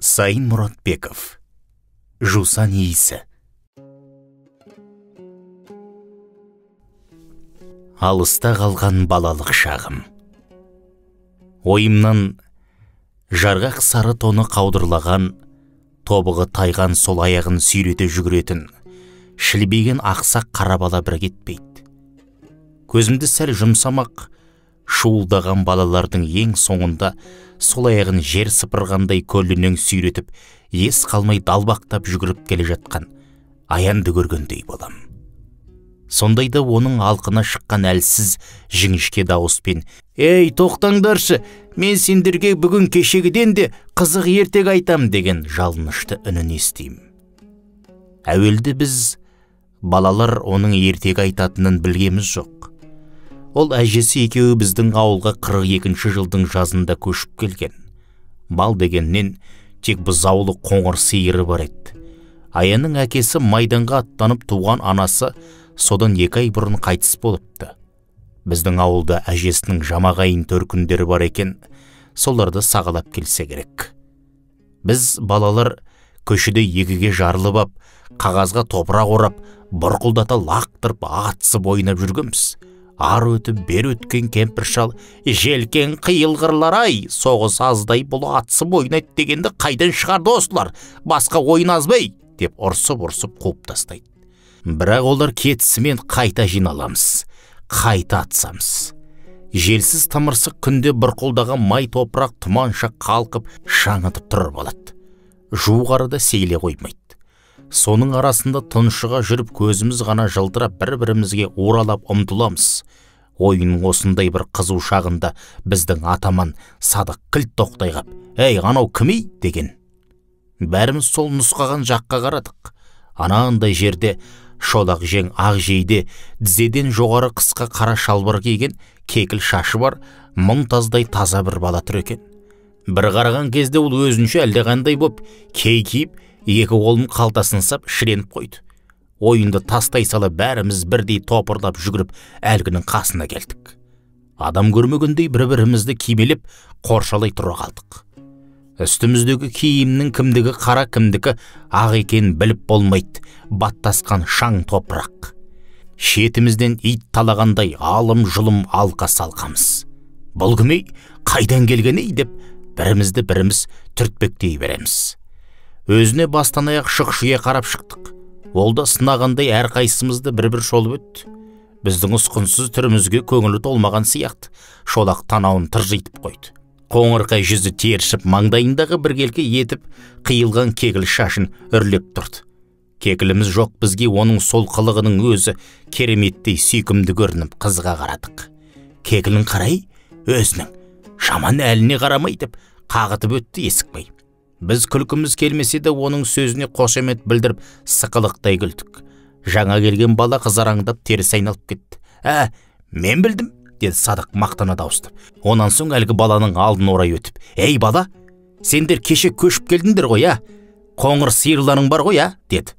Сайын Мұратбеков Жусан иісі алыста қалған балалық шағым ойымнан жарғақ сары тоны қаудырлаған тобығы тайған сол аяғын сүйрете жүгіретін Шілбеген ақсақ қара бала бір кетпейді көзімді сәл жұмсамақ шуылдаған балалардың ең соңында сол аяғын жер сыпырғандай көлденең сүйретіп ес қалмай далбақтап жүгіріп келе жатқан аянды көргендей болам. сондайда оның алқына шыққан әлсіз жіңішке дауыспен ей тоқтаңдаршы мен сендерге бүгін кешегіден де қызық ертек айтам деген жалынышты үнін естимін әуелде біз балалар оның ертегі айтатынын білгеміз жоқ ол әжесі екеуі біздің ауылға 42 жылдың жазында көшіп келген Бал дегеннен тек бұзаулы қоңыр сиыры бар еді аяның әкесі майданға аттанып туған анасы содан екі ай бұрын қайтыс болыпты біздің ауылда әжесінің жамағайын төркіндері бар екен соларды сағалап келсе керек біз балалар көшеде егіге жарылып ап қағазға топырақ орап бұрқылдата лақтырып атысып ойнап жүргенбіз ар өтіп бер өткен кемпір шал желкен қиылғырлар ай соғыс аздай бұл атысып ойнайды дегенді қайдан шығарды осылар басқа ойын азбай деп ұрсып ұрсып қуып тастайды бірақ олар кетісімен қайта жиналамыз қайта атсамыз желсіз тымырсық күнде бұрқылдаған май топырақ тұманша қалқып шаңытып тұрып алады жуық арада сейіле қоймайды соның арасында тыншыға жүріп көзіміз ғана жылтырап бір бірімізге оралап ұмтыламыз ойынның осындай бір қызу шағында біздің атаман садық кілт тоқтай қап әй анау кім деген бәріміз сол нұсқаған жаққа қарадық анандай жерде шолақ жең ақ жейде тізеден жоғары қысқа қара шалбар киген кекіл шашы бар мұнтаздай таза бір бала тұр екен бір қараған кезде ол өзінше әлдеқандай боп екі қолым қалтасын сап шіреніп қойды ойынды тастай сала бәріміз бірдей топырлап жүгіріп әлгінің қасына келдік адам көрмегендей бір бірімізді кимелеп қоршалай тұра қалдық үстіміздегі киімнің кімдігі қара кімдікі ақ екенін біліп болмайды баттасқан шаң топырақ шетімізден ит талағандай алым жұлым алқа салқамыз бұл кім қайдан келген ей деп бірімізді біріміз түртпектей береміз өзіне бастан аяқ қарап шықтық ол да сынағандай әрқайсымызды бір бір шолып өтті біздің ұсқынсыз түрімізге көңілі толмаған сияқты шолақ танауын тыржитып қойды қоңырқай жүзі тершіп маңдайындағы біркелкі етіп қиылған кекіл шашын үрлеп тұрды кекіліміз жоқ бізге оның сол қылығының өзі кереметтей сүйкімді көрініп қызға қарадық кекілін қарай өзінің жаман әліне қарамай деп қағытып өтті есікбай біз күлкіміз келмесе де оның сөзіне қошемет білдіріп сықылықтай күлдік жаңа келген бала қызараңдап теріс айналып кетті ә мен білдім деді садық мақтана дауыстап онан соң әлгі баланың алдын орай өтіп ей бала сендер кеше көшіп келдіңдер ғой ә қоңыр сиырларың бар ғой ә?» деді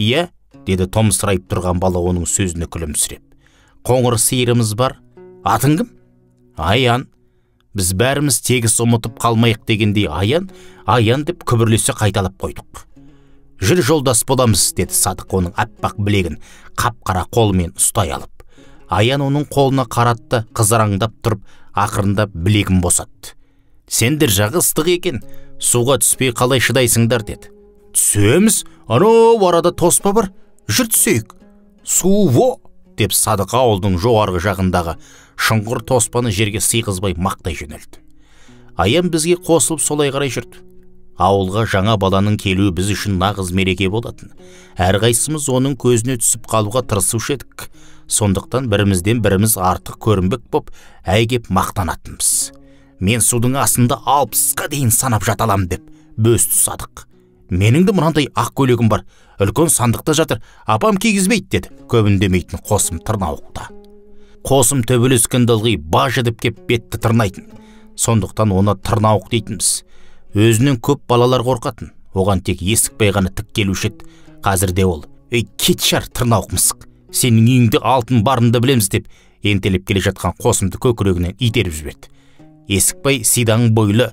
иә деді томсырайып тұрған бала оның сөзіне күлімсіреп қоңыр сиырымыз бар атың кім біз бәріміз тегіс ұмытып қалмайық дегендей аян аян деп күбірлесе қайталап қойдық жүр жолдас боламыз деді садық оның аппақ білегін қап қара қолымен ұстай алып аян оның қолына қаратты қызараңдап тұрып ақырында білегін босатты сендер жағы ыстық екен суға түспей қалай шыдайсыңдар деді түсеміз анау арада тоспа бар жүр түсейік деп садық ауылдың жоғарғы жағындағы шұңғыр тоспаны жерге сыйғызбай мақтай жөнелді аян бізге қосылып солай қарай жүрді ауылға жаңа баланың келуі біз үшін нағыз мереке болатын әрқайсымыз оның көзіне түсіп қалуға тырысушы едік сондықтан бірімізден біріміз артық көрінбек боп әйгеп мақтанатынбыз мен судың астында алпысқа дейін санап жата деп бөз садық менің де мынандай ақ көйлегім бар үлкен сандықта жатыр апам кигізбейді деді көп үндемейтін қосым тырнауықта қосым төбелескенде ылғи баж деп кеп бетті тырнайтын сондықтан оны тырнауық дейтінбіз өзінен көп балалар қорқатын оған тек есікбай ғана тік келуші еді қазірде ол ей кетшар тырнауық мысық сенің үйіңде алтын барынды білеміз деп ентелеп келе жатқан қосымды көкірегінен итеріп жіберді есікбай сидаң бойлы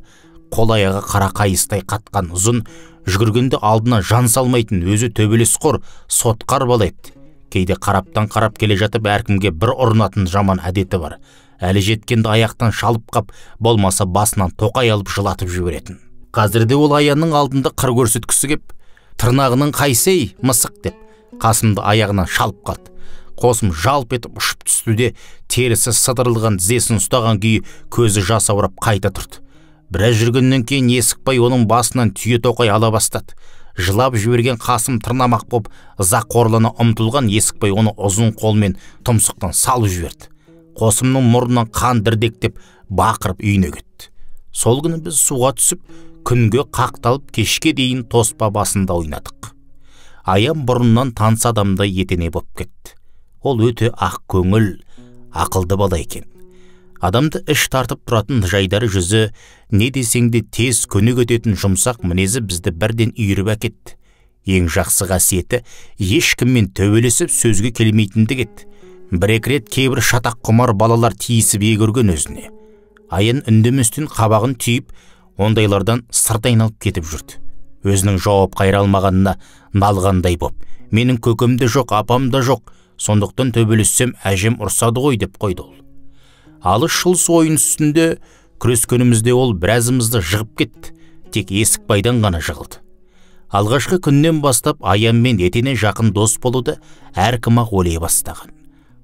қол аяғы қара қайыстай қатқан ұзын жүгіргенде алдына жан салмайтын өзі қор сотқар бала еді кейде қараптан қарап келе жатып әркімге бір ұрынатын жаман әдеті бар әлі жеткенде аяқтан шалып қап болмаса басынан тоқай алып жылатып жіберетін қазірде ол аянның алдында қыр көрсеткісі кеп тырнағының қайсей мысық деп қасымды аяғынан шалып қалды қосым жалп етіп ұшып түсті де терісі сыдырылған тізесін ұстаған күйі көзі жасаурап қайта тұрды біраз жүргеннен кейін есікбай оның басынан түйе тоқай ала бастады жылап жіберген қасым тырнамақ боп ыза қорлана ұмтылған есікбай оны ұзын қолмен тұмсықтан салып жіберді қосымның мұрнынан қан дірдектеп бақырып үйіне кетті сол күні біз суға түсіп күнге қақталып кешке дейін тоспа басында ойнадық аян бұрыннан таныс адамдай етене боп кетті ол өте ақ көңіл ақылды бала екен адамды іш тартып тұратын жайдары жүзі не десең де тез көне кететін жұмсақ мінезі бізді бірден үйіріп әкетті ең жақсы қасиеті ешкіммен төбелесіп сөзге келмейтіндік еді бір екі рет кейбір шатақ құмар балалар тиісіп егірген өзіне аян үндеместен қабағын түйіп ондайлардан сырт айналып кетіп жүрді өзінің жауап қайра алмағанына налғандай боп менің көкем жоқ апам да жоқ сондықтан төбелессем әжем ұрсады ғой деп қойды ол алыс жұлыс ойын үстінде күрескенімізде ол біразымызды жығып кетті тек есікбайдан ғана жығылды алғашқы күннен бастап аянмен етене жақын дос болуды әркім ақ ойлай бастаған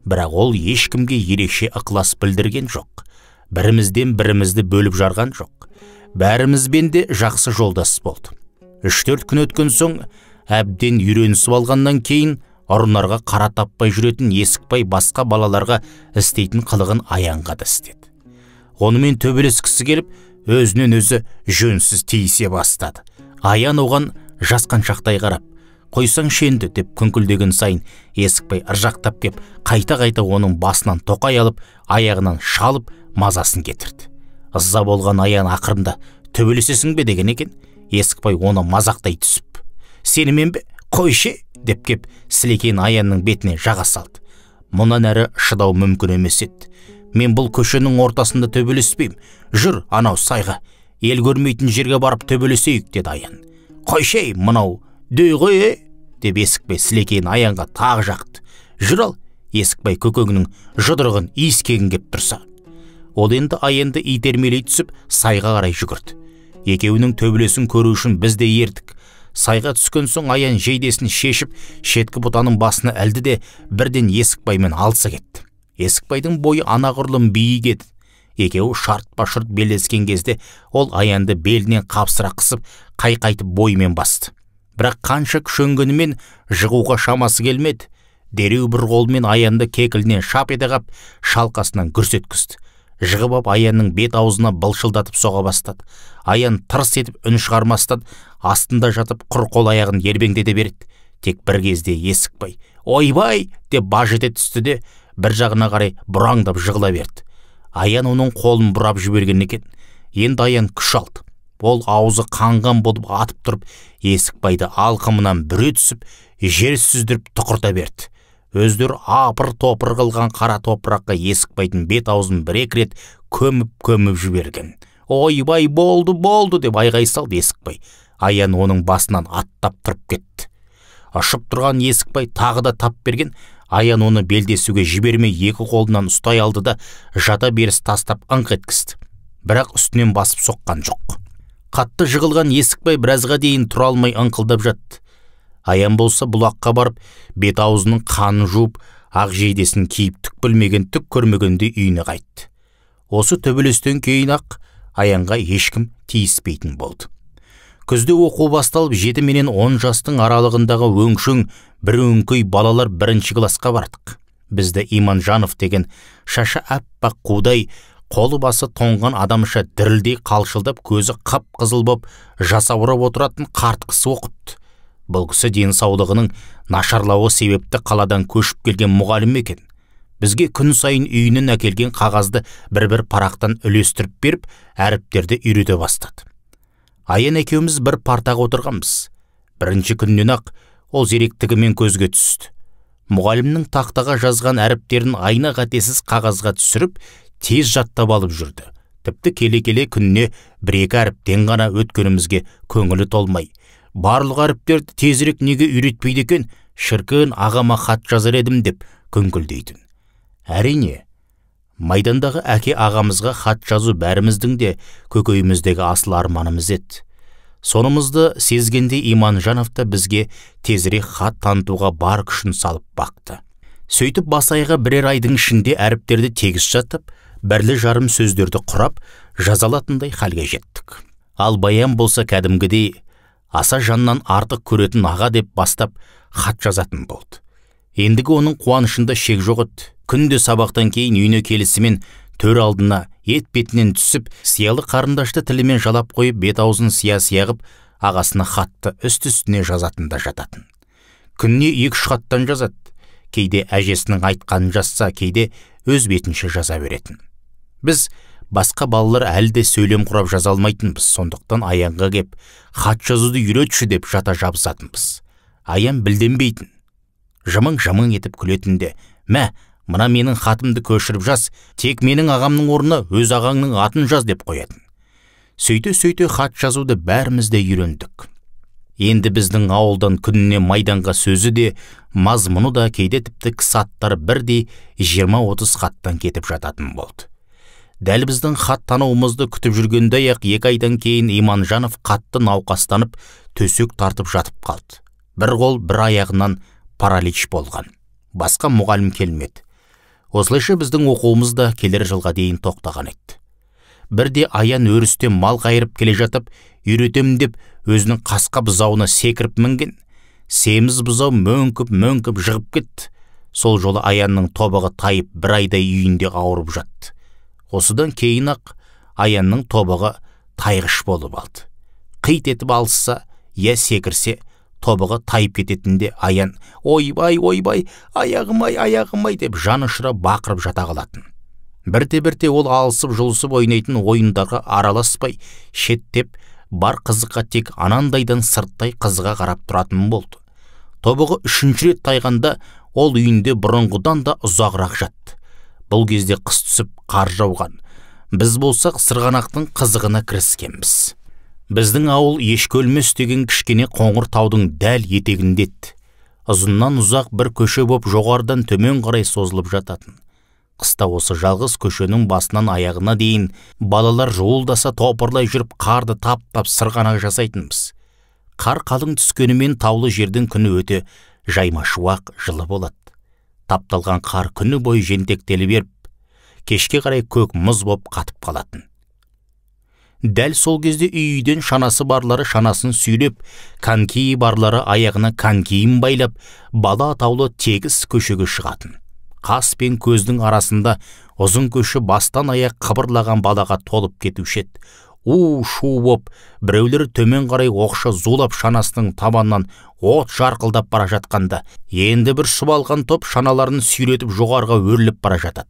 бірақ ол ешкімге ерекше ықылас білдірген жоқ бірімізден бірімізді бөліп жарған жоқ бәрімізбен де жақсы жолдас болды үш төрт күн өткен соң әбден үйренісіп алғаннан кейін ұрынарға қара таппай жүретін есікбай басқа балаларға істейтін қылығын аянға да істеді онымен төбелескісі келіп өзінен өзі жөнсіз тиісе бастады аян оған жасқаншақтай қарап қойсаң шенді деп күңкілдеген сайын есікбай ыржақтап кеп қайта қайта оның басынан тоқай алып аяғынан шалып мазасын кетірді ыза болған аян ақырында төбелесесің бе деген екен есікбай оны мазақтай түсіп сенімен бе қойшы деп кеп сілекейін аянның бетіне жаға салды мұнан әрі шыдау мүмкін емес еді мен бұл көшенің ортасында төбелеспеймін жүр анау сайға ел көрмейтін жерге барып төбелесейік деді аян қойшы ей мынау Дөй ғой е деп есікбай сілекейін аянға тағы жақты жүр ал есікбай көкеңнің жұдырығын иіскегің кеп тұрса ол енді аянды итермелей түсіп сайға қарай жүгірді екеуінің төбелесін көру үшін біз де ердік сайға түскен соң аян жейдесін шешіп шеткі бұтаның басына әлді де бірден есікбаймен алыса кетті есікбайдың бойы анағұрлым биік еді екеуі шартпа шұрт белдескен кезде ол аянды белінен қапсыра қысып қайқайтып бойымен басты бірақ қанша күшенгенімен жығуға шамасы келмеді дереу бір қолымен аянды кекілінен шап ете қап шалқасынан гүрс еткізді жығып ап аянның бет аузына былшылдатып соға бастады аян тырс етіп үн шығармастан астында жатып құр қол аяғын ербеңдете берді тек бір кезде есікбай ойбай деп баж ете түсті де бір жағына қарай бұраңдап жығыла берді аян оның қолын бұрап жіберген екен енді аян күш алды ол аузы қанған болып атып тұрып есікбайды алқымынан бүре түсіп жер сүздіріп тұқырта берді өздері апыр топыр қылған қара топыраққа есікбайдың бет аузын бір екі рет көміп көміп жіберген ойбай болды болды деп айғай салды есікбай аян оның басынан аттап тұрып кетті Ашып тұрған есікбай тағы да тап берген аян оны белдесуге жібермей екі қолынан ұстай алды да жата беріс тастап ыңқ еткізді бірақ үстінен басып соққан жоқ қатты жығылған есікбай біразға дейін тұра алмай ыңқылдап жатты аян болса бұлаққа барып бет аузының қанын жуып ақ жейдесін киіп түк білмеген түк көрмегенде үйіне қайтты осы төбелестен кейін ақ аянға ешкім тиіспейтін болды күзде оқу басталып жеті менен он жастың аралығындағы өңшің бір өңкей балалар бірінші классқа бардық бізді иманжанов деген шашы аппақ қудай қолы басы тоңған адамша дірілдей қалшылдап көзі қап қызыл боп жасаурап отыратын кісі оқыпты бұл кісі денсаулығының нашарлауы себепті қаладан көшіп келген мұғалім екен бізге күн сайын үйінен әкелген қағазды бір бір парақтан үлестіріп беріп әріптерді үйрете бастады аян екеуміз бір партаға отырғанбыз бірінші күннен ақ ол зеректігімен көзге түсті мұғалімнің тақтаға жазған әріптерін айна қатесіз қағазға түсіріп тез жаттап алып жүрді тіпті келе келе күніне бір екі әріптен ғана өткенімізге көңілі толмай барлық әріптерді тезірек неге үйретпейді екен шіркін ағама хат жазар едім деп күңкілдейтін әрине майдандағы әке ағамызға хат жазу бәріміздің де көкейіміздегі асыл арманымыз еді сонымызды сезгенде иманжанов та бізге тезірек хат танытуға бар күшін салып бақты сөйтіп басайға бірер айдың ішінде әріптерді тегіс жатып бірлі жарым сөздерді құрап жазалатындай халге жеттік ал баян болса кәдімгідей аса жаннан артық көретін аға деп бастап хат жазатын болды ендігі оның қуанышында шек жоқ еді күнде сабақтан кейін үйіне келісімен төр алдына ет бетінен түсіп сиялы қарындашты тілімен жалап қойып бет аузын сия сия қып ағасына хатты үсті үстіне жазатын жататын Күнне екі үш хаттан жазады кейде әжесінің айтқанын жазса кейде өз бетінше жаза беретін біз басқа балалар әлі де сөйлем құрап жаза алмайтынбыз сондықтан аянға кеп хат жазуды үйретші деп жата жабысатынбыз аян білденбейтін жымың жымың етіп күлетін де мә мына менің хатымды көшіріп жаз тек менің ағамның орнына өз ағаңның атын жаз деп қоятын сөйте сөйте хат жазуды бәріміз де үйрендік енді біздің ауылдан күніне майданға сөзі де мазмұны да кейде тіпті кісі аттары бірдей жиырма отыз хаттан кетіп жататын болды дәл біздің тануымызды күтіп жүргендей ақ екі айдан кейін иманжанов қатты науқастанып төсек тартып жатып қалды бір қол бір аяғынан паралич болған басқа мұғалім келмеді осылайша біздің оқуымыз да келер жылға дейін тоқтаған еді бірде аян өрістен мал қайырып келе жатып үйретемін деп өзінің қасқа бұзауына секіріп мінген семіз бұзау мөңкіп мөңкіп жығып кетті сол жолы аянның тобығы тайып бір айдай үйінде ауырып жатты осыдан кейін ақ аянның тобығы тайғыш болып алды қит етіп алысса я иә секірсе тобығы тайып кететінде аян ойбай ойбай аяғым ай аяғым ай деп жан ұшыра бақырып жата қалатын бірте бірте ол алысып жұлысып ойнайтын ойындарға араласпай шеттеп бар қызыққа тек анандайдан сырттай қызға қарап тұратын болды тобығы үшінші рет тайғанда ол үйінде бұрынғыдан да ұзағырақ жатты бұл кезде қыс түсіп қар жауған біз болсақ сырғанақтың қызығына кіріскенбіз біздің ауыл ешкөлмес деген кішкене қоңыр таудың дәл етегінде еді ұзыннан ұзақ бір көше боп жоғарыдан төмен қарай созылып жататын қыста осы жалғыз көшенің басынан аяғына дейін балалар жуылдаса топырлай жүріп қарды тап тап сырғанақ жасайтынбыз қар қалың түскенімен таулы жердің күні өте жаймашуақ жылы болады тапталған қар күні бойы жентектеліп еріп кешке қарай көк мұз боп қатып қалатын дәл сол кезде үйден шанасы барлары шанасын сүйреп конькиі барлары аяғына конькиін байлап бала атаулы тегіс көшеге шығатын қас пен көздің арасында ұзын көші бастан аяқ қыбырлаған балаға толып кетуші у шу боп біреулер төмен қарай оқша зулап шанасының табанынан от жарқылдап бара жатқанда енді бір шұбалған топ шаналарын сүйретіп жоғарға өрліп бара жатады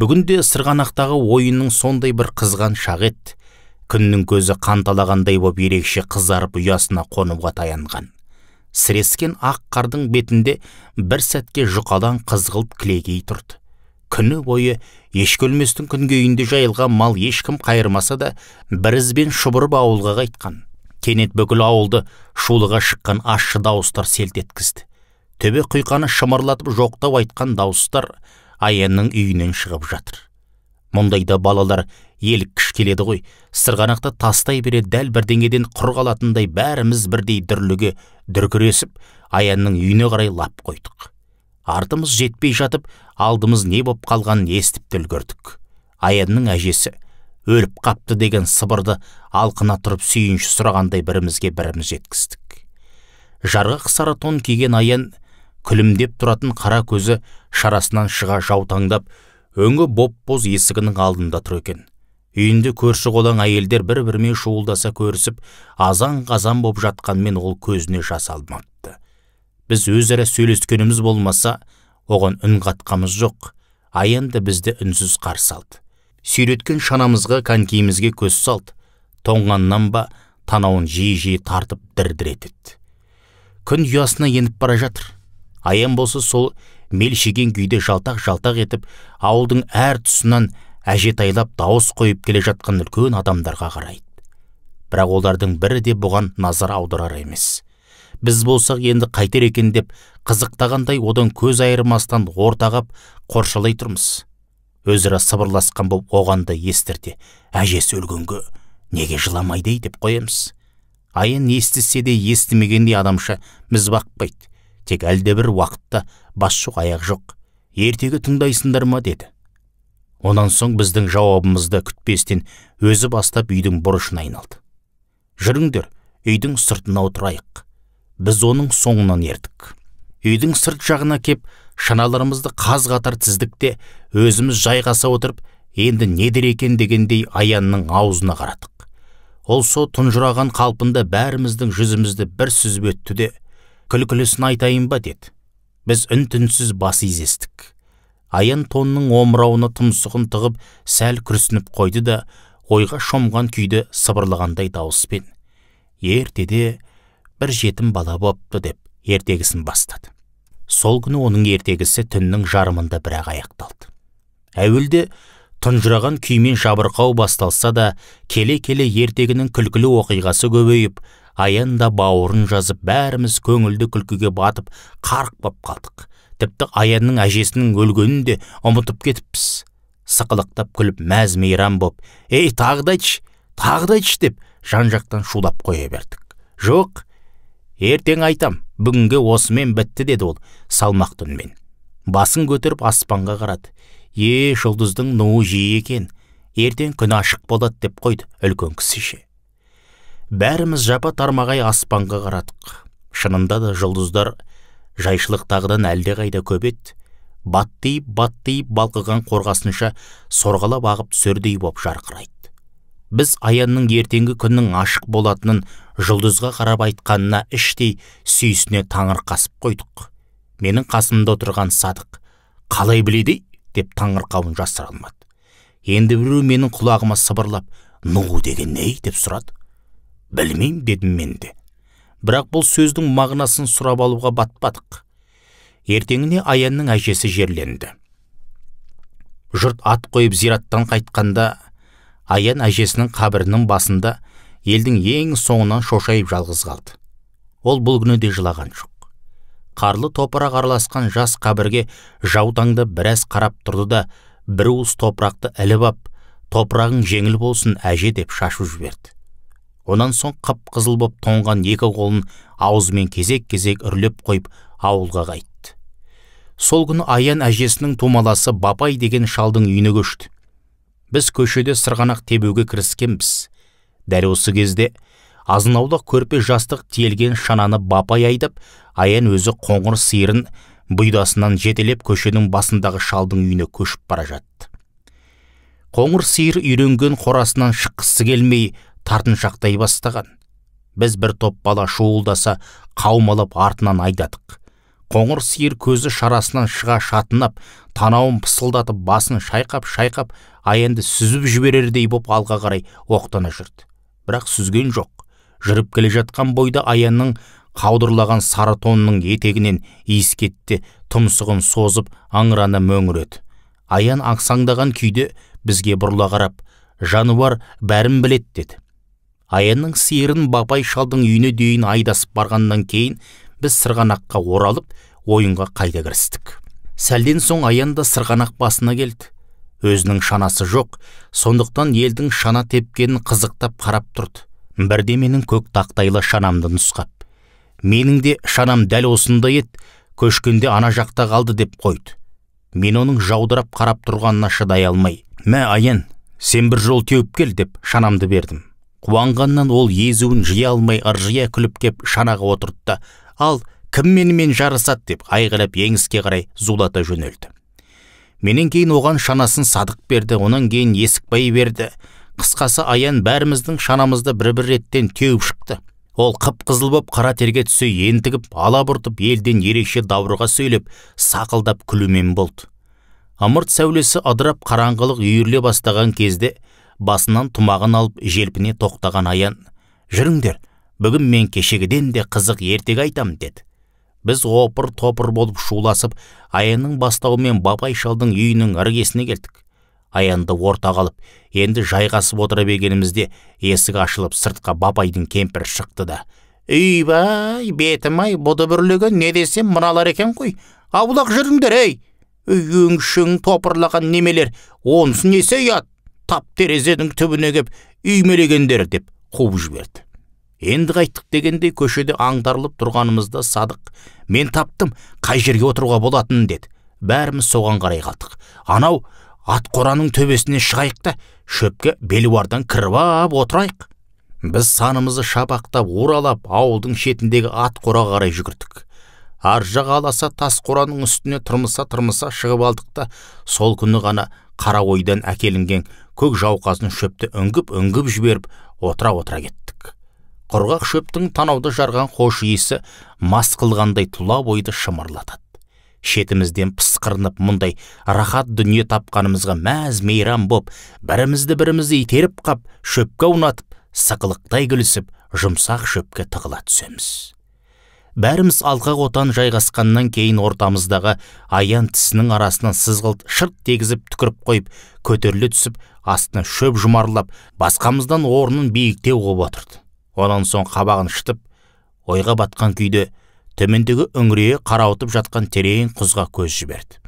бүгінде сырғанақтағы ойынның сондай бір қызған шағы еді күннің көзі қанталағандай боп ерекше қызарып ұясына қонуға таянған сірескен ақ қардың бетінде бір сәтке жұқалаң қызғылт кілегей тұрды күні бойы ешкөлместің күнгейінде жайылған мал ешкім қайырмаса да бір ізбен шұбырып ауылға қайтқан кенет бүкіл ауылды шулыға шыққан ащы дауыстар селт еткізді төбе құйқаны шымырлатып жоқтау айтқан дауыстар аянның үйінен шығып жатыр мұндайда балалар еліккіш келеді ғой сырғанақты тастай бере дәл бірдеңеден құр қалатындай бәріміз бірдей дүрліге дүркіресіп аянның үйіне қарай лап қойдық артымыз жетпей жатып алдымыз не боп қалғанын естіп те үлгердік аянның әжесі өліп қапты деген сыбырды алқына тұрып сүйінші сұрағандай бірімізге біріміз жеткіздік жарғақ сары тон киген аян күлімдеп тұратын қара көзі шарасынан шыға жаутаңдап өңі боп боз есігінің алдында тұр екен үйінде көрші қолаң әйелдер бір бірімен шуылдаса көрісіп азан қазан боп жатқанмен ол көзіне жас біз өзара сөйлескеніміз болмаса оған үн қатқамыз жоқ айынды бізді үнсіз қарсы алды сүйреткен шанамызға конькиімізге көз салды тоңғаннан ба танауын жиі жиі тартып дір дір күн ұясына еніп бара жатыр аян болса сол мелшеген күйде жалтақ жалтақ етіп ауылдың әр тұсынан әжетайлап дауыс қойып келе жатқан үлкен адамдарға қарайды бірақ олардың бірі де бұған назар аударар емес біз болсақ енді қайтер екен деп қызықтағандай одан көз айырмастан ортағап қоршалай тұрмыз өзара сыбырласқан боп оған да естірте әжесі өлгенге неге жыламайды деп қоямыз Айын естісе де естімегендей адамша міз бақпайды тек әлдебір уақытта бас жоқ аяқ жоқ ертегі тыңдайсыңдар ма деді онан соң біздің жауабымызды күтпестен өзі бастап үйдің бұрышына айналды жүріңдер үйдің сыртына отырайық біз оның соңынан ердік үйдің сырт жағына кеп шаналарымызды қаз қатар тіздік өзіміз жайғаса отырып енді не дер екен дегендей аянның аузына қарадық ол со тұнжыраған қалпында бәріміздің жүзімізді бір сүзіп өтті де күлкілісін айтайын ба деді біз үн түнсіз бас изестік аян тонның омырауына тұмсығын тығып сәл күрсініп қойды да ойға шомған күйді сыбырлағандай дауыспен ертеде бір жетім бала бопты деп ертегісін бастады сол күні оның ертегісі түннің жарымында бірақ аяқталды әуелде тұнжыраған күймен жабырқау басталса да келе келе ертегінің күлкілі оқиғасы көбейіп аянда бауырын жазып бәріміз көңілді күлкіге батып қарқ боп қалдық тіпті аянның әжесінің өлгенін де ұмытып кетіппіз сықылықтап күліп мәз мейрам боп ей тағы да деп жан жақтан шулап қоя бердік жоқ ертең айтам бүгінгі осымен бітті деді ол салмақты үнмен басын көтеріп аспанға қарады е жұлдыздың нуы жиі екен ертең күн ашық болады деп қойды үлкен кісіше бәріміз жапа тармағай аспанға қарадық шынында да жұлдыздар жайшылықтағыдан әлде қайда еді баттиып баттиып балқыған қорғасынша сорғалап ағып түсердей боп жарқырайды біз аянның ертеңгі күннің ашық болатынын жұлдызға қарап айтқанына іштей сүйсіне таңырқасып қойдық менің қасымда отырған садық қалай біледі деп таңырқауын жасыра алмады енді біреу менің құлағыма сыбырлап ну деген не деп сұрады білмеймін дедім мен де бірақ бұл сөздің мағынасын сұрап алуға батпадық ертеңіне аянның әжесі жерленді жұрт ат қойып зираттан қайтқанда аян әжесінің қабірінің басында елдің ең соңынан шошайып жалғыз қалды ол бұл күні де жылаған жоқ қарлы топырақ араласқан жас қабірге жаудаңды біраз қарап тұрды да бір уыс топырақты іліп ап топырағың жеңіл болсын әже деп шашу жіберді онан соң қып қызыл боп тоңған екі қолын аузымен кезек кезек үрлеп қойып ауылға қайтты сол күні аян әжесінің тумаласы бапай деген шалдың үйіне көшті біз көшеде сырғанақ тебуге кіріскенбіз дәл осы кезде азынаулық көрпе жастық тиелген шананы бапай айдап аян өзі қоңыр сиырын бұйдасынан жетелеп көшенің басындағы шалдың үйіне көшіп бара жатты қоңыр сиыр үйренген қорасынан шыққысы келмей тартыншақтай бастаған біз бір топ бала шуылдаса қаумалап артынан айдадық қоңыр сиыр көзі шарасынан шыға шатынап танауын пысылдатып басын шайқап шайқап аянды сүзіп жіберердей боп алға қарай оқтана жүрді бірақ сүзген жоқ жүріп келе жатқан бойда аянның қаудырлаған сары тонның етегінен иіс кетті тұмсығын созып аңырана мөңіреді аян ақсаңдаған күйде бізге бұрыла қарап жануар бәрін білет деді аянның сиырын бапай шалдың үйіне дейін айдасып барғаннан кейін біз сырғанаққа оралып ойынға қайта кірістік сәлден соң аян да сырғанақ басына келді өзінің шанасы жоқ сондықтан елдің шана тепкенін қызықтап қарап тұрды бірде менің көк тақтайлы шанамды нұсқап менің де шанам дәл осындай еді көшкенде ана жақта қалды деп қойды мен оның жаудырап қарап тұрғанына шыдай алмай мә аян сен бір жол теуіп кел деп шанамды бердім қуанғаннан ол езуін жия алмай ыржия күліп кеп шанаға отырды ал кім менімен жарысады деп айғырып еңіске қарай зулата жөнелді менен кейін оған шанасын садық берді онан кейін есікбай берді қысқасы аян бәріміздің шанамызды бір бір реттен теуіп шықты ол қып қызыл боп қара терге түсе ентігіп алабұртып елден ерекше даурыға сөйлеп сақылдап күлумен болды ымырт сәулесі ыдырап қараңғылық үйіріле бастаған кезде басынан тұмағын алып желпіне тоқтаған аян жүріңдер бүгін мен кешегіден де қызық ертегі айтам деді біз опыр топыр болып шуласып аянның бастауымен бабай шалдың үйінің іргесіне келдік аянды орта қалып, енді жайғасып отыра бергенімізде есік ашылып сыртқа бабайдың кемпірі шықты да үйбай бетім ай бұды дүбірлеген не десем мыналар екен ғой аулақ жүріңдер ей үйің топырлаған немелер онысы несі ұят тап терезенің түбіне кеп үймелегендер деп қуып жіберді енді қайттық дегенде көшеде аңтарылып тұрғанымызда садық мен таптым қай жерге отыруға болатынын деді бәріміз соған қарай қалдық анау ат қораның төбесіне шығайық та шөпке белуардан кіріп отырайық біз санымызды шапақтап оралап ауылдың шетіндегі ат қораға қарай жүгірдік ар жақ аласа тас қораның үстіне тырмыса тырмыса шығып алдық та сол күні ғана қараойдан әкелінген көк жауқазын шөпті үңгіп үңгіп жіберіп отыра отыра кеттік құрғақ шөптің танауды жарған қош иісі мас қылғандай тұла бойды шымырлатады шетімізден пысқырынып мұндай рахат дүние тапқанымызға мәз мейрам боп бірімізді бірімізді итеріп қап шөпке аунатып сықылықтай күлісіп жұмсақ шөпке тығыла түсеміз бәріміз алқа қотан жайғасқаннан кейін ортамыздағы аян тісінің арасынан сызғылт шырт дегізіп түкіріп қойып көтеріле түсіп астына шөп жұмарлап басқамыздан орнын биіктеу қып отырды онан соң қабағын шытып ойға батқан күйде төмендегі үңірейі қарауытып жатқан терең құзға көз жіберді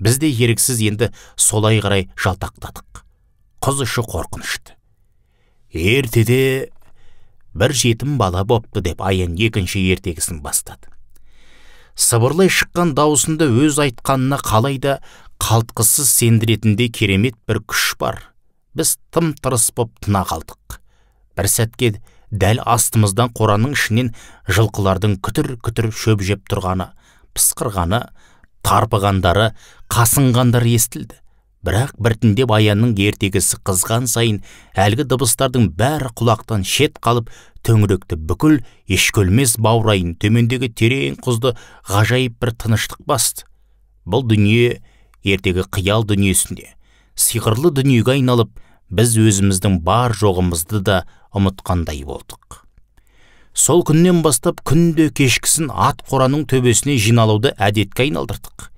біз де еріксіз енді солай қарай жалтақтадық құз іші қорқынышты ертеде бір жетім бала бопты деп айын екінші ертегісін бастады сыбырлай шыққан даусында өз айтқанына қалайда да қалтқысыз сендіретінде керемет бір күш бар біз тым тырыс боп тына қалдық бір сәтке дәл астымыздан қораның ішінен жылқылардың күтір күтір шөп жеп тұрғаны пысқырғаны тарпығандары қасынғандары естілді бірақ біртіндеп аянның ертегісі қызған сайын әлгі дыбыстардың бәрі құлақтан шет қалып төңіректі бүкіл ешкөлмес баурайын төмендегі терең құзды ғажайып бір тыныштық басты бұл дүние ертегі қиял дүниесінде сиқырлы дүниеге айналып біз өзіміздің бар жоғымызды да ұмытқандай болдық сол күннен бастап күнде кешкісін ат қораның төбесіне жиналуды әдетке айналдырдық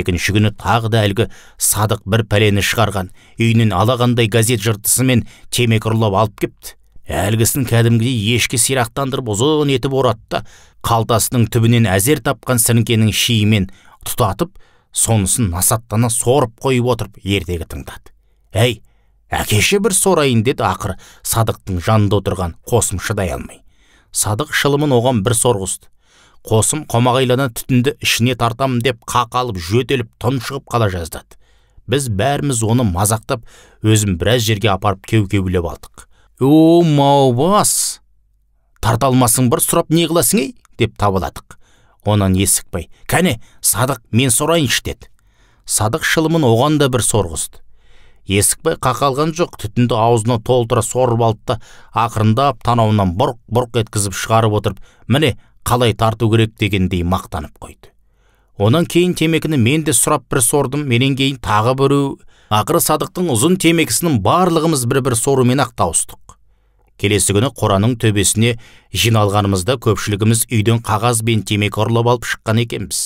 екінші күні тағы да әлгі садық бір пәлені шығарған үйінен алағандай газет жыртысы мен темекі ұрлап алып кепті әлгісін кәдімгідей ешкі сирақтандырып ұзын етіп оратты қалтасының түбінен әзер тапқан сіріңкенің шиімен тұтатып сонысын насаттана сорып қойып отырып ертегі тыңдады әй әкеше бір сорайын деді ақыр садықтың жанында отырған қосым шыдай алмай садық шылымын оған бір сорғызды қосым қомағайлана түтінді ішіне тартамын деп қақалып жөтеліп тұншығып қала жаздады біз бәріміз оны мазақтап өзім біраз жерге апарып кеу кеулеп алдық о маубас тарта бір сұрап не қыласың ей деп табыладық. онан есікбай кәне садық мен сорайыншы деді садық шылымын оған да бір сорғызды есікбай қақалған жоқ түтінді аузына толтыра сорып алды да ақырындап танауынан бұрқ бұрқ еткізіп шығарып отырып міне қалай тарту керек дегендей мақтанып қойды Оның кейін темекіні мен де сұрап бір сордым менен кейін тағы біреу ақыры садықтың ұзын темекісінің барлығымыз бір бір сорумен ақ тауыстық келесі күні қораның төбесіне жиналғанымызда көпшілігіміз үйден қағаз бен темекі ұрлап алып шыққан екенбіз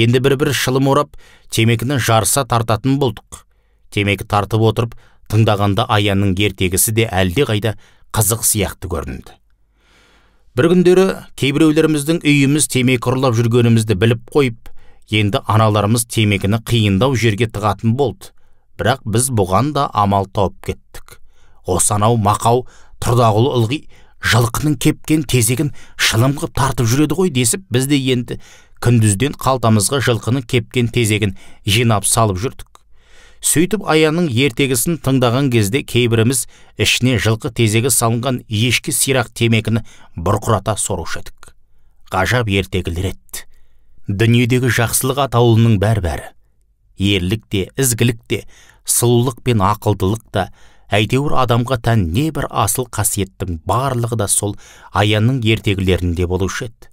енді бір бір шылым орап темекіні жарыса тартатын болдық темекі тартып отырып тыңдағанда аянның ертегісі де әлде қайда қызық сияқты көрінді бір күндері кейбіреулеріміздің үйіміз темекі ұрлап жүргенімізді біліп қойып енді аналарымыз темекіні қиындау жерге тығатын болды бірақ біз бұған да амал тауып кеттік осы анау мақау тұрдағұл ылғи жылқының кепкен тезегін шылым қып тартып жүреді ғой десіп біз де енді күндізден қалтамызға жылқының кепкен тезегін жинап салып жүрдік сөйтіп аяның ертегісін тыңдаған кезде кейбіріміз ішіне жылқы тезегі салынған ешкі сирақ темекіні бұрқырата сорушы едік ғажап ертегілер еді дүниедегі жақсылық атаулының бәр бәрі ерлік те ізгілік те сұлулық пен ақылдылық та әйтеуір адамға тән небір асыл қасиеттің барлығы да сол аянның ертегілерінде болушы еді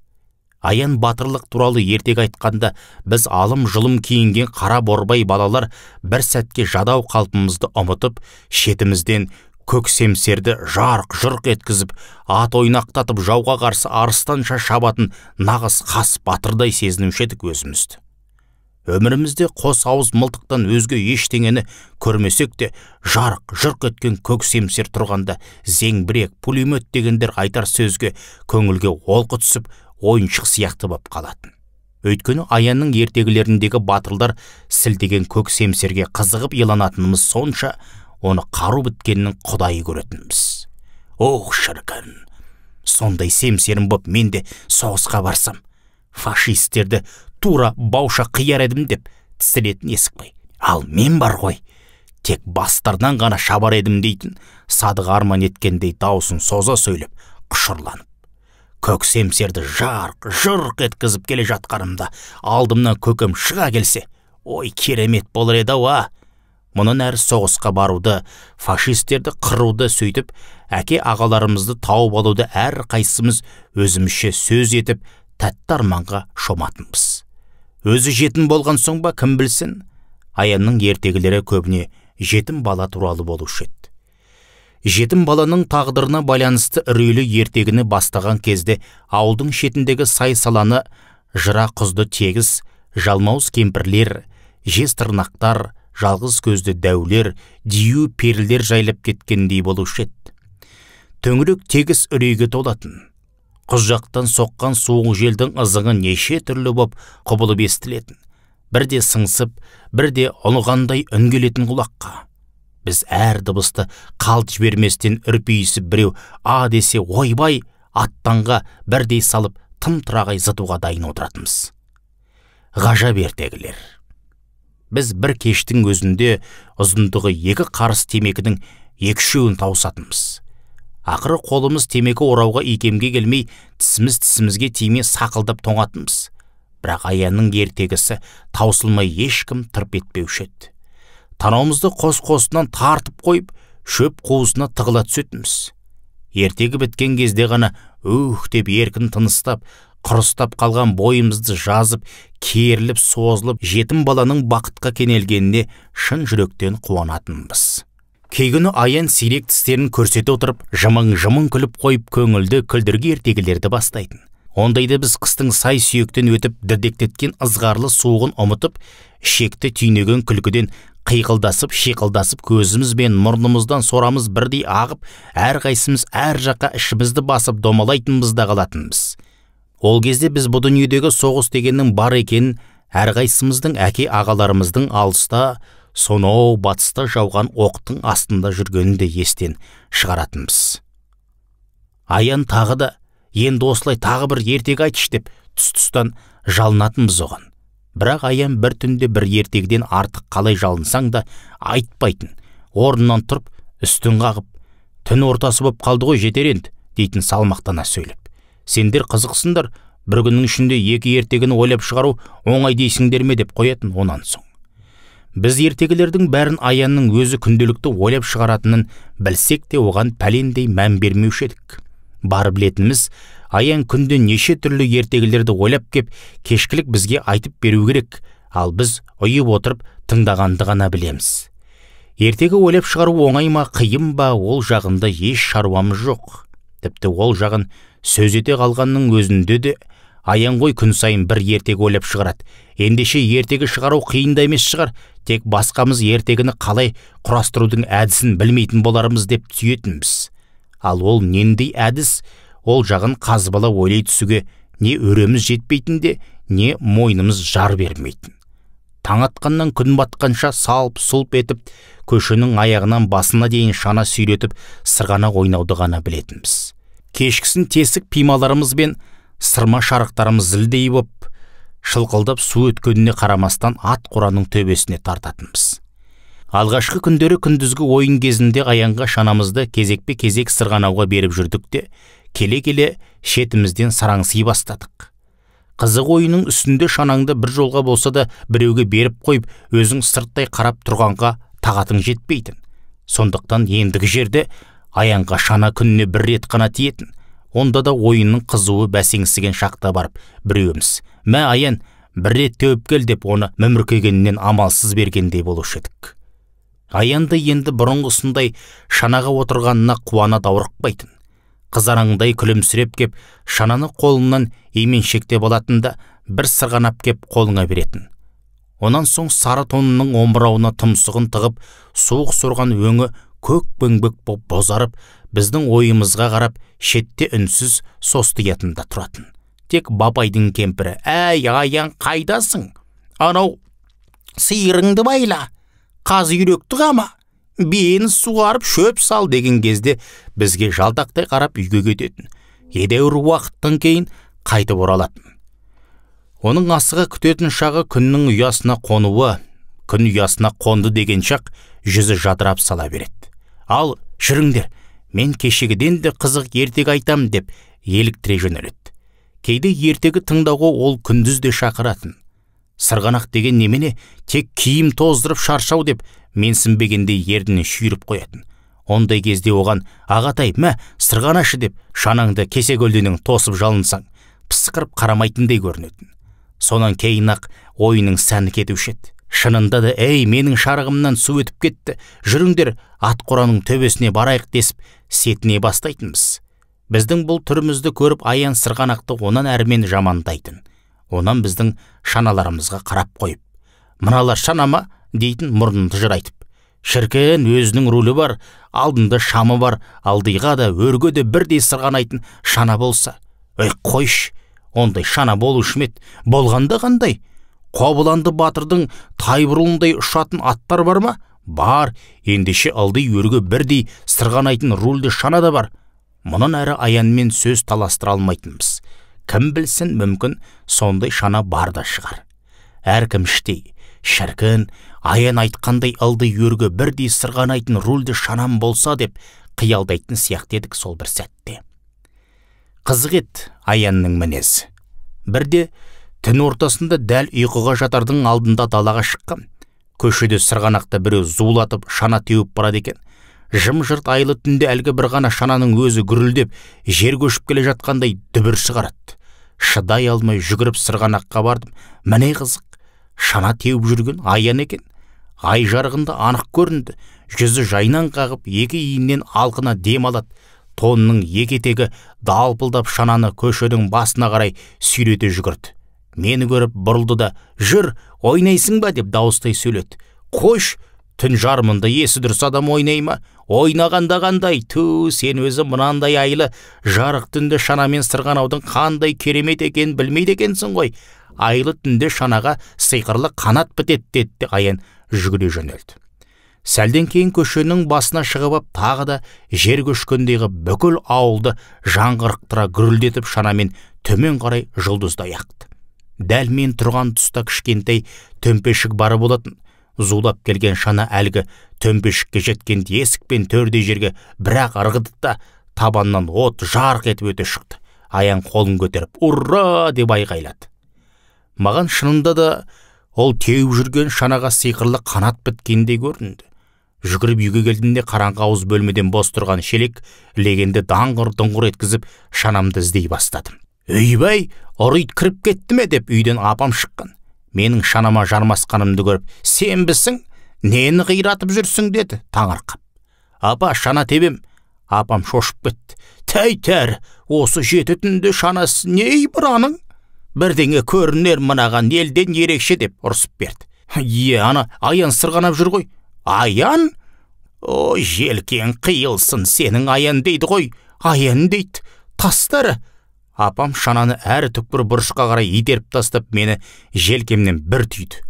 аян батырлық туралы ертегі айтқанда біз алым жылым киінген қара борбай балалар бір сәтке жадау қалпымызды ұмытып шетімізден көксемсерді жарқ жұрқ еткізіп ат ойнақтатып жауға қарсы арыстанша шабатын нағыз қас батырдай сезінуші едік өзімізді өмірімізде қос ауыз мылтықтан өзге ештеңені көрмесек те жарқ жұрқ еткен көксемсер тұрғанда зеңбірек пулемет дегендер айтар сөзге көңілге олқы түсіп ойыншық сияқты боп қалатын өйткені аянның ертегілеріндегі батырлар сілтеген көк семсерге қызығып иланатынымыз сонша оны қару біткеннің құдайы көретінбіз ох шіркін сондай семсерім боп мен де соғысқа барсам фашистерді тура бауша қияр едім деп тістелетін есікбай ал мен бар ғой тек бастардан ғана шабар едім дейтін садық арман еткендей даусын соза сөйлеп құшырланып көксемсерді жарқ жұрқ еткізіп келе жатқанымда алдымнан көкем шыға келсе ой керемет болар еді ау а мұнан әрі соғысқа баруды фашистерді қыруды сөйтіп әке ағаларымызды тауып алуды әр қайсымыз өзімізше сөз етіп тәтті арманға шоматынбыз өзі жетім болған соң ба кім білсін аянның ертегілері көбіне жетім бала туралы болушы жетім баланың тағдырына байланысты үрейлі ертегіні бастаған кезде ауылдың шетіндегі сай саланы жыра құзды тегіс жалмауыз кемпірлер жез тырнақтар жалғыз көзді дәулер дию перілер жайлап кеткендей болушы еді төңірек тегіс үрейге толатын құз жақтан соққан суық желдің ызыңы неше түрлі боп құбылып естілетін бірде сыңсып бірде ұлығандай үн келетін құлаққа біз әр дыбысты қалт жіберместен үрпейісіп біреу а десе ойбай аттанға бірдей салып тым тұрағай зытуға дайын отыратынбыз ғажап ертегілер біз бір кештің өзінде ұзындығы екі қарыс темекінің екі үшеуін тауысатынбыз ақыры қолымыз темекі орауға икемге келмей тісіміз тісімізге тиме сақылдап тоңатынбыз бірақ аянның ертегісі таусылмай ешкім тырп етпеуші еді танауымызды қос қосынан тартып қойып шөп қуысына тығыла түсетінбіз ертегі біткен кезде ғана үх деп еркін тыныстап құрыстап қалған бойымызды жазып керіліп созылып жетім баланың бақытқа кенелгеніне шын жүректен қуанатынбыз кей күні аян сирек тістерін көрсете отырып жымың жымың күліп қойып көңілді күлдіргі ертегілерді бастайтын ондайда біз қыстың сай сүйектен өтіп дірдектеткен ызғарлы суығын ұмытып ішекті түйнеген күлкіден қиқылдасып шиқылдасып көзіміз бен мұрнымыздан сорамыз бірдей ағып әрқайсымыз әр жаққа ішімізді басып домалайтынбыз да қалатынбыз ол кезде біз бұ дүниедегі соғыс дегеннің бар екенін әрқайсымыздың әке ағаларымыздың алыста сонау батыста жауған оқтың астында жүргенін де естен шығаратынбыз аян тағы да енді осылай тағы бір ертегі айтшы деп тұс тұстан жалынатынбыз оған бірақ аян бір түнде бір ертегіден артық қалай жалынсаң да айтпайтын орнынан тұрып үстін қағып түн ортасы боп қалды ғой жетер енді дейтін салмақтана сөйлеп сендер қызықсыңдар бір күннің ішінде екі ертегіні ойлап шығару оңай дейсіңдер ме деп қоятын онан соң біз ертегілердің бәрін аянның өзі күнделікті ойлап шығаратынын білсек те оған пәлендей мән бермеуші едік бар білетініміз аян күнде неше түрлі ертегілерді ойлап кеп кешкілік бізге айтып беру керек ал біз ұйып отырып тыңдағанды ғана білеміз ертегі ойлап шығару оңай ма қиын ба ол жағында еш шаруамыз жоқ тіпті ол жағын сөз ете қалғанның өзінде де аян ғой күн сайын бір ертегі ойлап шығарады ендеше ертегі шығару қиын да емес шығар тек басқамыз ертегіні қалай құрастырудың әдісін білмейтін болармыз деп түйетінбіз ал ол нендей әдіс ол жағын қазбала ойлай түсуге не өреміз жетпейтінде не мойнымыз жар бермейтін таң атқаннан күн батқанша салп сұлп етіп көшенің аяғынан басына дейін шана сүйретіп сырғана ойнауды ғана білетінбіз кешкісін тесік пималарымыз бен сырма шарықтарымыз зілдей боп шылқылдап су өткеніне қарамастан ат қораның төбесіне тартатынбыз алғашқы күндері күндізгі ойын кезінде аянға шанамызды кезекпе кезек сырғанауға беріп жүрдік те келе келе шетімізден сараңси бастадық қызық ойының үстінде шанаңды бір жолға болса да біреуге беріп қойып өзің сырттай қарап тұрғанға тағатың жетпейтін сондықтан ендігі жерде аянға шана күніне бір рет қана тиетін онда да ойынның қызуы бәсеңсіген шақта барып біреуіміз мә аян бір рет теуіп кел деп оны мүміркегеннен амалсыз бергендей болушы едік аянды енді бұрынғысындай шанаға отырғанына қуана даурықпайтын қызараңдай күлімсіреп кеп шананы қолынан именшектеп алатын да бір сырғанап кеп қолыңа беретін онан соң сары тонының омырауына тұмсығын тығып суық сорған өңі көк бөңбөк боп бозарып біздің ойымызға қарап шетте үнсіз состы да тұратын тек бабайдың кемпірі әй аян қайдасың анау сиырыңды байла қазы үйректі қама биені суғарып шөп сал деген кезде бізге жалдақтай қарап үйге кететін едәуір уақыттан кейін қайтып оралатын оның асығы күтетін шағы күннің ұясына қонуы күн ұясына қонды деген шақ жүзі жадырап сала береді ал жүріңдер мен кешегіден де қызық ертегі айтам деп еліктіре жөнеледі кейде ертегі тыңдауға ол күндіз де шақыратын сырғанақ деген немене тек киім тоздырып шаршау деп менсінбегендей ернін шүйіріп қоятын ондай кезде оған ағатай мә сырғанашы деп шанаңды кесе көлденең тосып жалынсаң пысқырып қарамайтындай көрінетін сонан кейін ақ ойының сәні кетуші еді шынында да әй менің шарығымнан су өтіп кетті жүріңдер ат қораның төбесіне барайық десіп сетіне бастайтынбыз біздің бұл түрімізді көріп аян сырғанақты онан әрмен жамандайтын онан біздің шаналарымызға қарап қойып мыналар шана ма дейтін мұрнын тыжырайтып шіркін өзінің рулі бар алдында шамы бар алдыға да өрге де бірдей айтын шана болса өй қойш ондай шана болушы ма еді болғанда қандай қобыланды батырдың тай бұрылындай ұшатын аттар бар ма бар ендеше алды өрге бірдей айтын рульді шана да бар мұнан әрі аянмен сөз таластыра алмайтынбыз кім білсін мүмкін сондай шана бар шығар әркім іштей шіркін аян айтқандай алды үйіргі бірдей сырғанайтын рульді шанам болса деп қиялдайтын сияқты едік сол бір сәтте қызық еді аянның мінезі бірде түн ортасында дәл ұйқыға жатардың алдында далаға шыққам көшеде сырғанақта біреу зулатып шана теуіп барады екен жым жырт айлы түнде әлгі бір ғана шананың өзі гүрілдеп жер көшіп келе жатқандай дүбір шығарады шыдай алмай жүгіріп сырғанаққа бардым міне қызық шана теуіп жүрген аян екен ай жарығында анық көрінді жүзі жайнан қағып екі иіннен алқына дем алады тонның екі етегі далпылдап шананы көшедің басына қарай сүйрете жүгірді мені көріп бұрылды да жүр ойнайсың ба деп дауыстай сөйледі Қош, түн жарымында есі дұрыс адам ойнай ма ойнағанда қандай ту сен өзі мынандай айлы жарық түнді шанамен сырғанаудың қандай керемет екенін білмейді екенсің ғой айлы түнде шанаға сиқырлы қанат бітеді деді аян жүгіре жөнелді сәлден кейін көшенің басына шығып ап тағы да жер көшкендегі бүкіл ауылды жаңғырықтыра гүрілдетіп шанамен төмен қарай жұлдыздай ақты дәл мен тұрған тұста кішкентай төмпешік бар болатын зулап келген шана әлгі төмпешікке жеткенде есік пен төрдей жерге бірақ ырғыды да табаннан от жарқ етіп өте шықты аян қолын көтеріп ура деп айғайлады маған шынында да ол теуіп жүрген шанаға сиқырлы қанат біткендей көрінді жүгіріп үйге келдім де қараңғы ауыз бөлмеден бос тұрған шелек легенді даңғыр дұңғыр еткізіп шанамды іздей бастадым үйбай ит кіріп кетті ме деп үйден апам шыққан менің шанама жармасқанымды көріп сенбісің нені қиратып жүрсің деді таңырқап апа шана тебем апам шошып кетті тәйтәр осы жеті түнде шанасы не бұраның бірдеңе көрінер мынаған елден ерекше деп ұрсып берді е ана аян сырғанап жүр ғой аян о желкен қиылсын сенің аян дейді ғой аян дейді тастары апам шананы әр түкпір бұрышқа қарай итеріп тастап мені желкемнен бір түйді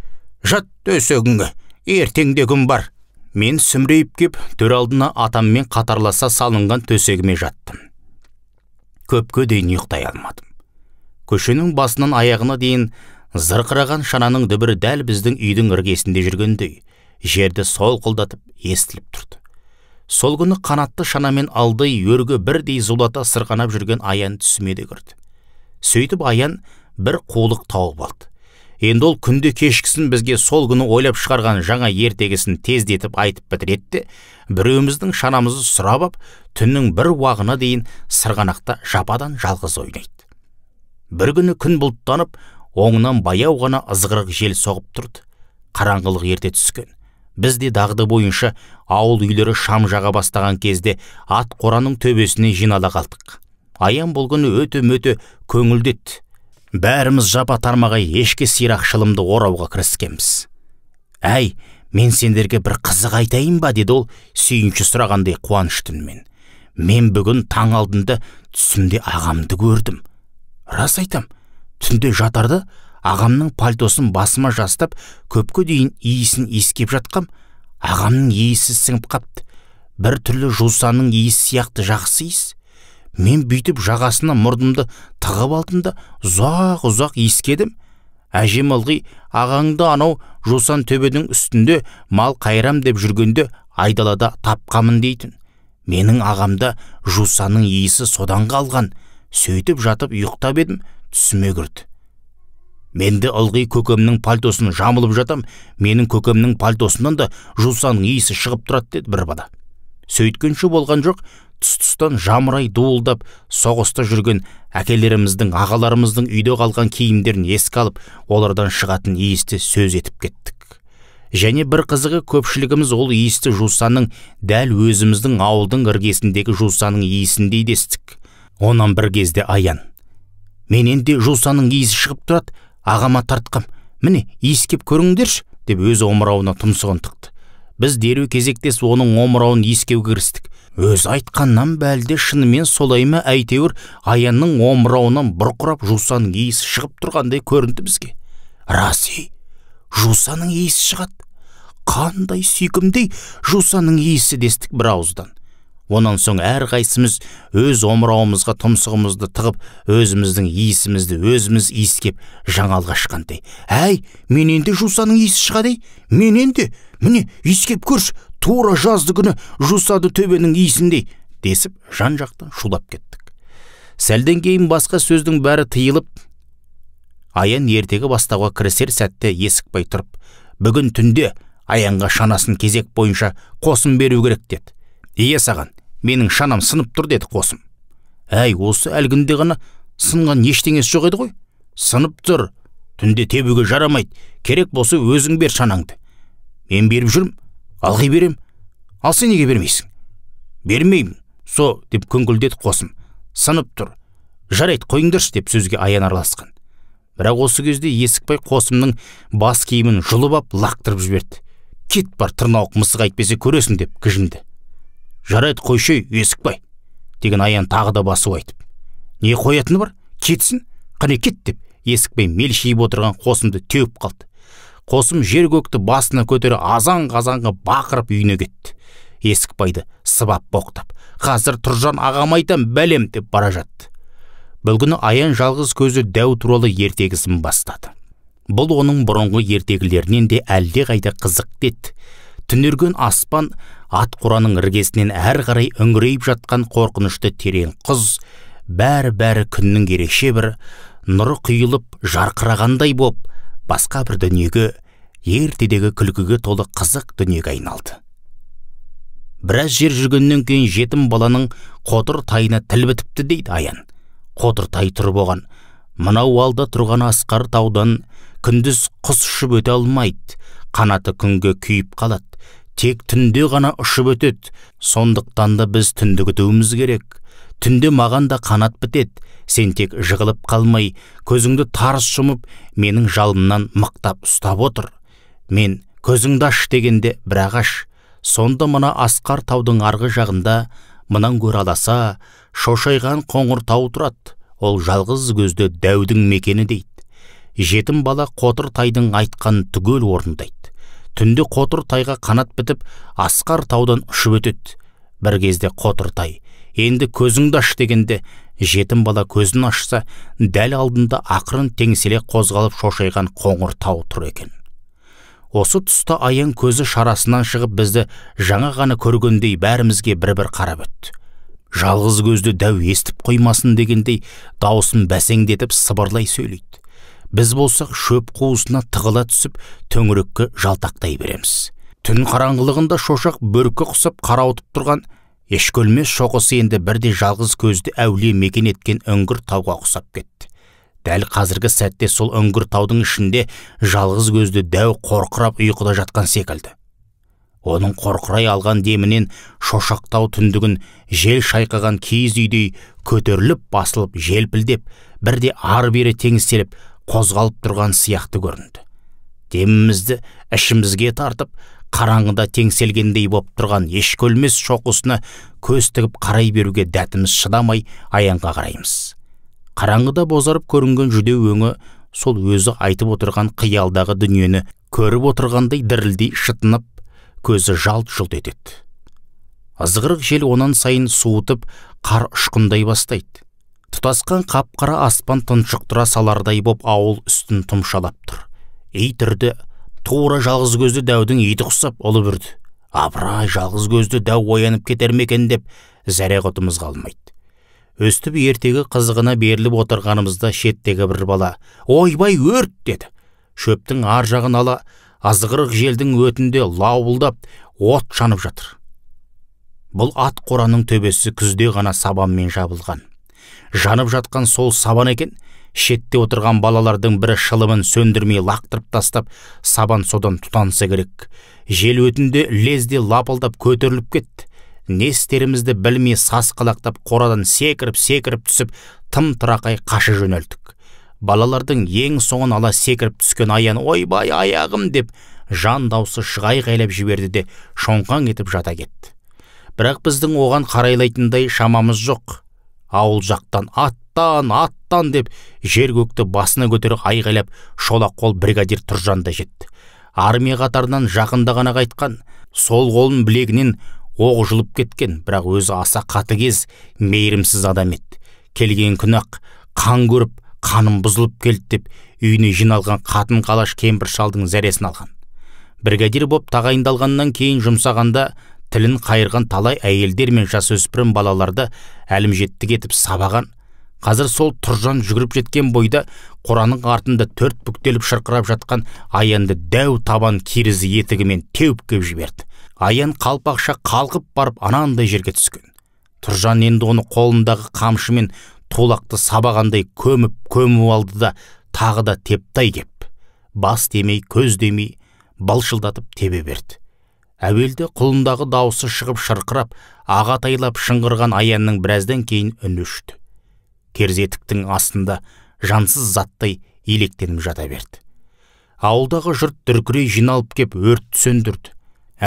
жат төсегіңе ертеңде күн бар мен сүмірейіп кеп төр алдына атаммен қатарласа салынған төсегіме жаттым көпке дейін ұйықтай алмадым көшенің басынан аяғына дейін зырқыраған шананың дүбірі дәл біздің үйдің іргесінде жүргендей жерді солқылдатып естіліп тұрды сол күні қанатты шанамен алдай өргі бірдей зулата сырғанап жүрген аян түсіме де кірді сөйтіп аян бір қулық тауып алды енді ол күнде кешкісін бізге сол күні ойлап шығарған жаңа ертегісін тездетіп айтып бітіреді де біреуіміздің шанамызды сұрап ап түннің бір уағына дейін сырғанақта жападан жалғыз ойнайды бір күні күн бұлттанып оңынан баяу ғана ызғырық жел соғып тұрды қараңғылық ерте түскен біз де дағды бойынша ауыл үйлері шам жаға бастаған кезде ат қораның төбесіне жинала қалдық аян бұл күні өте мөте бәріміз жапа тармағай ешке сирақ шылымды орауға кіріскенбіз әй мен сендерге бір қызық айтайын ба деді ол сүйінші сұрағандай қуаныш түнмен мен бүгін таң алдында түсімде ағамды көрдім рас айтам түнде жатарда ағамның пальтосын басыма жастап көпке дейін иісін иіскеп жатқам ағамның иісі сіңіп қапты бір түрлі жусанның иісі сияқты жақсы иіс мен бүйтіп жағасына мұрнымды тығып алдым да ұзақ ұзақ иіскедім әжем ылғи ағаңды анау жусан төбедің үстінде мал қайрам деп жүргенде айдалада тапқамын дейтін менің ағамда жусанның иісі содан қалған сөйтіп жатып ұйықтап едім түсіме кірді менде ылғи көкемнің пальтосын жамылып жатам менің көкемнің пальтосынан да жусанның иісі шығып тұрады деді бір бала сөйткенше болған жоқ тұс тұстан жамырай дуылдап соғыста жүрген әкелеріміздің ағаларымыздың үйде қалған киімдерін еске алып олардан шығатын иісті сөз етіп кеттік және бір қызығы көпшілігіміз ол иісті жусанның дәл өзіміздің ауылдың іргесіндегі жусанның иісіндей дестік онан бір кезде аян менен де жусаның иісі шығып тұрады ағама тартқам міне иіскеп көріңдерші деп өз омырауына тұмсығын тықты біз дереу кезектесіп оның омырауын иіскеуге кірістік өзі айтқаннан бәлде шынымен солай ма әйтеуір аянның омырауынан бұрқырап жусаның иісі шығып тұрғандай көрінді бізге рас ей жусанның иісі шығады қандай сүйкімді Жусаның иісі дестік бір ауыздан онан соң әр қайсымыз өз омырауымызға тұмсығымызды тығып өзіміздің иісімізді өзіміз иіскеп жаңалға ашқандай әй менен де жусаның иісі шығады ей менен де міне иіскеп көрші тура жазды күні жусады төбенің иісіндей десіп жан жақты шулап кеттік сәлден кейін басқа сөздің бәрі тыйылып аян ертегі бастауға кірісер сәтте есікбай тұрып бүгін түнде аянға шанасын кезек бойынша қосын беру керек деді ие саған менің шанам сынып тұр деді қосым әй осы әлгінде ғана сынған ештеңесі жоқ еді ғой сынып тұр түнде тебуге жарамайды керек болса өзің бер шанаңды мен беріп жүрмін ылғи берем. ал сен неге бермейсің бермеймін со деп күңкілдеді қосым сынып тұр жарайды қойыңдаршы деп сөзге аян араласқан бірақ осы кезде есікбай қосымның бас киімін жұлып ап лақтырып жіберді кет бар тырнауық мысық әйтпесе көресің деп кіжінді жарайды қойшы есікбай деген аян тағы да басу айтып не қоятыны бар кетсін қане кет деп есікбай мелшиіп отырған қосымды теуіп қалды қосым жер көкті басына көтере азан қазанға бақырып үйіне кетті есікбайды сыбап боқтап қазір тұржан ағам айтам бәлем деп бара жатты бұл аян жалғыз көзі дәу туралы ертегісін бастады бұл оның бұрынғы ертегілерінен де әлде қайда қызық еді түнерген аспан ат қораның іргесінен әр қарай үңірейіп жатқан қорқынышты терең қыз, бәрі бәрі күннің ерекше бір нұры құйылып жарқырағандай боп басқа бір дүниеге ертедегі күлкіге толы қызық дүниеге айналды біраз жер жүргеннен кейін жетім баланың қотыр тайына тіл бітіпті дейді аян қотыр тай тұрып оған мынау алда тұрған асқар таудан күндіз құс ұшып өте алмайды қанаты күнге күйіп қалады тек түнде ғана ұшып өтеді сондықтан да біз түнді күтуіміз керек түнде маған да қанат бітеді сен тек жығылып қалмай көзіңді тарс жұмып менің жалымнан мықтап ұстап отыр мен көзіңді аш дегенде бірақ аш, сонда мына асқар таудың арғы жағында мынан көр аласа шошайған қоңыр тау тұрады ол жалғыз көзді дәудің мекені дейді жетім бала қотыр тайдың айтқан түгел орындайды түнде қотыр тайға қанат бітіп асқар таудан ұшып өтеді бір кезде қотыр тай енді көзіңді аш дегенде жетім бала көзін ашса дәл алдында ақырын теңселе қозғалып шошайған қоңыр тау тұр екен осы тұста аян көзі шарасынан шығып бізді жаңа ғана көргендей бәрімізге бір бір қарап өтті жалғыз көзді дәу естіп қоймасын дегендей даусын бәсеңдетіп сыбырлай сөйлейді біз болсақ шөп қуысына тығыла түсіп төңірекке жалтақтай береміз түн қараңғылығында шошақ бөркі құсап қарауытып тұрған ешкөлмес шоқысы енді бірде жалғыз көзді әулие мекен еткен үңгір тауға ұқсап кетті дәл қазіргі сәтте сол үңгір таудың ішінде жалғыз көзді дәу қорқырап ұйқыда жатқан секілді оның қорқырай алған демінен шошақтау түндігін жел шайқаған киіз үйдей көтеріліп басылып желпілдеп бірде ары бері теңселіп қозғалып тұрған сияқты көрінді демімізді ішімізге тартып қараңғыда теңселгендей боп тұрған еш көлмес шоқысына көз тігіп қарай беруге дәтіміз шыдамай аянға қараймыз қараңғыда бозарып көрінген жүдеу өңі сол өзі айтып отырған қиялдағы дүниені көріп отырғандай дірілдей шытынып көзі жалт жұлт етеді ызғырық жел онан сайын суытып қар ұшқындай бастайды тұтасқан қапқара аспан тұншықтыра салардай боп ауыл үстін тұмшалап тұр итірді тура жалғыз көзді дәудің иті құсап ұлы бүрді апырай жалғыз көзді дәу оянып кетер ме екен деп зәре құтымыз қалмайды өстіп ертегі қызығына беріліп отырғанымызда шеттегі бір бала ойбай өрт деді шөптің ар жағын ала азғырық желдің өтінде лауылдап от жанып жатыр бұл ат қораның төбесі күзде ғана сабанмен жабылған жанып жатқан сол сабан екен шетте отырған балалардың бірі шылымын сөндірмей лақтырып тастап сабан содан тұтанса керек жел өтінде лезде лапылдап көтеріліп кетті не істерімізді білмей сасқалақтап қорадан секіріп секіріп түсіп тым тырақай қаша жөнелдік балалардың ең соңын ала секіріп түскен аян ойбай аяғым деп жан даусы шығай қайлап жіберді де шоңқаң етіп жата кетті бірақ біздің оған қарайлайтындай шамамыз жоқ ауыл жақтан аттан аттан деп жер көкті басына көтеріп айғайлап шолақ қол бригадир тұржанда жетті армия қатарынан жақында ғана қайтқан сол қолын білегінен оқ жұлып кеткен бірақ өзі аса қатыгез мейірімсіз адам еді келген күні ақ қан көріп қаным бұзылып келді деп үйіне жиналған қатын қалаш кемпір шалдың зәресін алған бригадир боп тағайындалғаннан кейін жұмсағанда тілін қайырған талай әйелдер мен жасөспірім балаларды әлімжеттік етіп сабаған қазір сол тұржан жүгіріп жеткен бойда қораның артында төрт бүктеліп шырқырап жатқан аянды дәу табан кирізі етігімен теуіп жіберді аян қалпақша қалқып барып анандай жерге түскен тұржан енді оны қолындағы қамшымен тулақты сабағандай көміп көміп алды да тағы да тептай кеп бас демей көз демей былшылдатып тебе берді әуелде құлындағы дауысы шығып шырқырап ағатайлап шыңғырған аянның біраздан кейін үні өшті керзетіктің астында жансыз заттай електеніп жата берді ауылдағы жұрт дүркірей жиналып кеп өртті сөндірді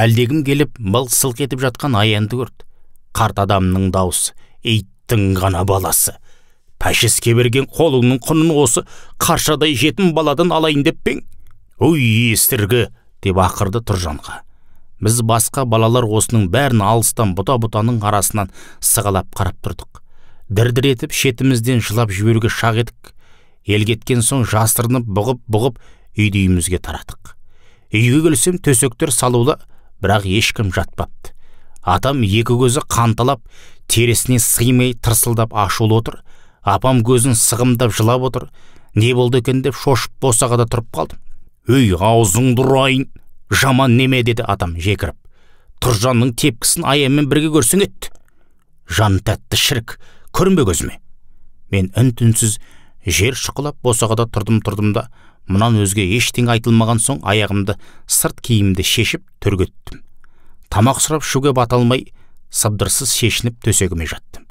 әлдегім келіп мыл сылқ етіп жатқан аянды көрді қарт адамның даусы иттің ғана баласы пәшеске берген қолыңның құнын осы қаршадай жетім баладан алайын деп пе ой естіргі деп ақырды тұржанға біз басқа балалар осының бәрін алыстан бұта бұтаның арасынан сығалап қарап тұрдық дірдір етіп шетімізден жылап жіберуге шақ едік ел кеткен соң жасырынып бұғып бұғып үйді үйімізге тарадық үйге келсем төсектер салулы бірақ ешкім жатпапты атам екі көзі қанталап тересіне сыймай тырсылдап ашулы отыр апам көзін сығымдап жылап отыр не болды екен деп шошып босағада тұрып қалдым өй аузыңды ұрайын жаман неме деді адам, жекіріп тұржанның тепкісін аяммен бірге көрсің етті. жан тәтті шірік көрінбе көзіме мен үн түнсіз жер шұқылап босағада тұрдым тұрдым да мұнан өзге ештеңе айтылмаған соң аяғымды сырт киімді шешіп түргеттім тамақ сұрап шуге бата алмай сыбдырсыз шешініп төсегіме жаттым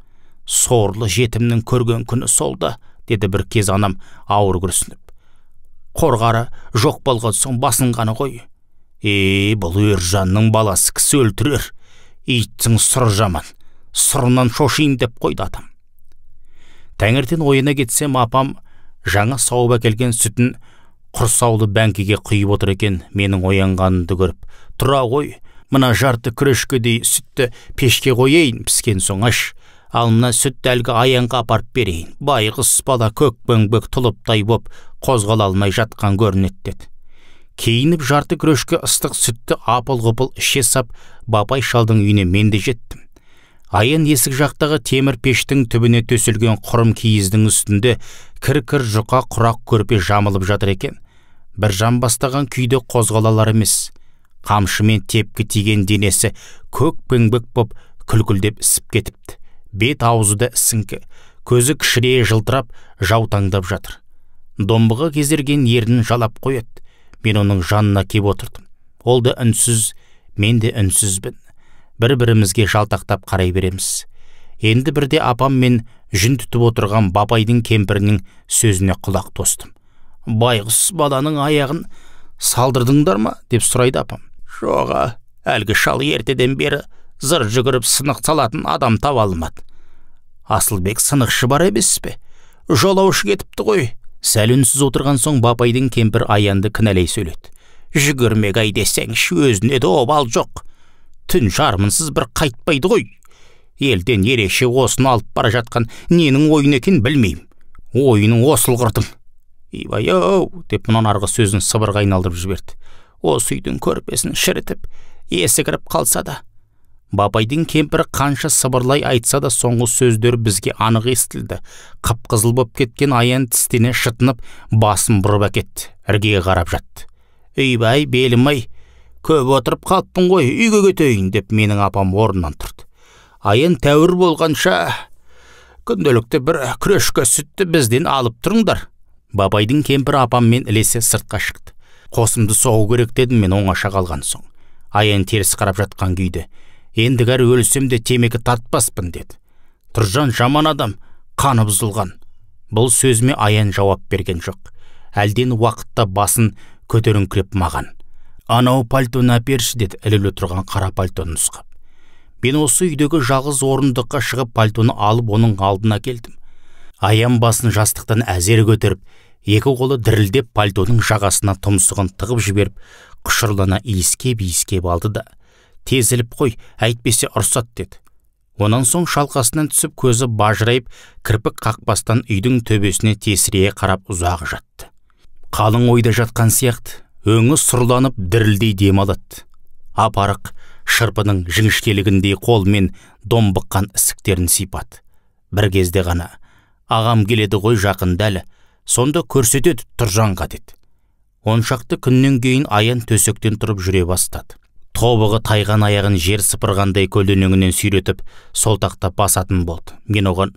сорлы жетімнің көрген күні солды — деді бір кез анам ауыр күрсініп қорғары жоқ болған соң басынғаны ғой е бұл өржанның баласы кісі өлтірер иттің сұр жаман сұрынан шошиын деп қойды атам таңертең ойына кетсем апам жаңа сауып әкелген сүтін құрсаулы бәңкеге құйып отыр екен менің оянғанымды көріп тұра ғой мына жарты күрешкедей сүтті пешке қояйын піскен соң аш ал мына сүт әлгі аянға апарып берейін байғыс бала көкбөңбөк тұлыптай боп қозғала алмай жатқан көрінеді деді Кейініп жарты күрешке ыстық сүтті апыл ғұпыл іше сап бабай шалдың үйіне мен де жеттім аян есік жақтағы темір пештің түбіне төселген құрым киіздің үстінде кір кір жұқа құрақ көрпе жамылып жатыр екен бір жан бастаған күйде қозғалалар емес қамшымен тепкі тиген денесі көк пеңбек боп күлкілдеп ісіп кетіпті бет аузы да ісіңкі көзі кішірейе жылтырап жаутаңдап жатыр домбыға кезерген ернін жалап қояды мен оның жанына кеп отырдым ол да үнсіз мен де үнсізбін бір бірімізге жалтақтап қарай береміз енді бірде апам мен жүн түтіп отырған бабайдың кемпірінің сөзіне құлақ тостым байғұс баланың аяғын салдырдыңдар ма деп сұрайды апам Жоға, әлгі шал ертеден бері зыр жүгіріп сынық салатын адам таба алмады асылбек сынықшы бар емес пе жолаушы кетіпті ғой сәл үнсіз отырған соң бапайдың кемпір аянды кінәлей сөйледі жүгірмек ай десеңші өзіне де обал жоқ түн жармынсыз бір қайтпайды ғой елден ереше осыны алып бара жатқан ненің ойын екен білмеймін ойының осыл қырдым. ау деп мұнан арғы сөзін сыбырға айналдырып жіберді осы үйдің көрпесін шірітіп есі кіріп қалса да бабайдың кемпірі қанша сыбырлай айтса да соңғы сөздер бізге анық естілді қып қызыл боп кеткен аян тістене шытынып басын бұрып әкетті іргеге қарап жатты үйбай белім көп отырып қалыппын ғой үйге кетейін деп менің апам орнынан тұрды аян тәуір болғанша күнделікті бір күрешке сүтті бізден алып тұрыңдар бабайдың кемпірі апаммен ілесе сыртқа шықты қосымды соғу керек дедім мен оңаша қалған соң аян теріс қарап жатқан күйді ендігәрі өлсем де темекі тартпаспын деді тұржан жаман адам қаны бұзылған бұл сөзіме аян жауап берген жоқ әлден уақытта басын көтеріңкіреп маған анау пальтоны әперші деді ілулі тұрған қара пальтоны нұсқап мен осы үйдегі жағыз орындыққа шығып пальтоны алып оның алдына келдім аян басын жастықтан әзер көтеріп екі қолы дірілдеп пальтоның жағасына тұмсығын тығып жіберіп құшырлана иіскеп иіскеп алды да тезіліп қой әйтпесе ұрсат деді онан соң шалқасынан түсіп көзі бажырайып кірпік қақпастан үйдің төбесіне тесірее қарап ұзақ жатты қалың ойда жатқан сияқты өңі сұрланып дірілдей демалады Апарық, шырпының шырпының жіңішкелігіндей қолмен домбыққан ісіктерін сипат бір кезде ғана ағам келеді ғой жақында әлі сонда көрсетеді тұржанға деді Оншақты күннен кейін аян төсектен тұрып жүре бастады тобығы тайған аяғын жер сыпырғандай көлденеңінен сүйретіп сүйретіп солтақтап басатын болды мен оған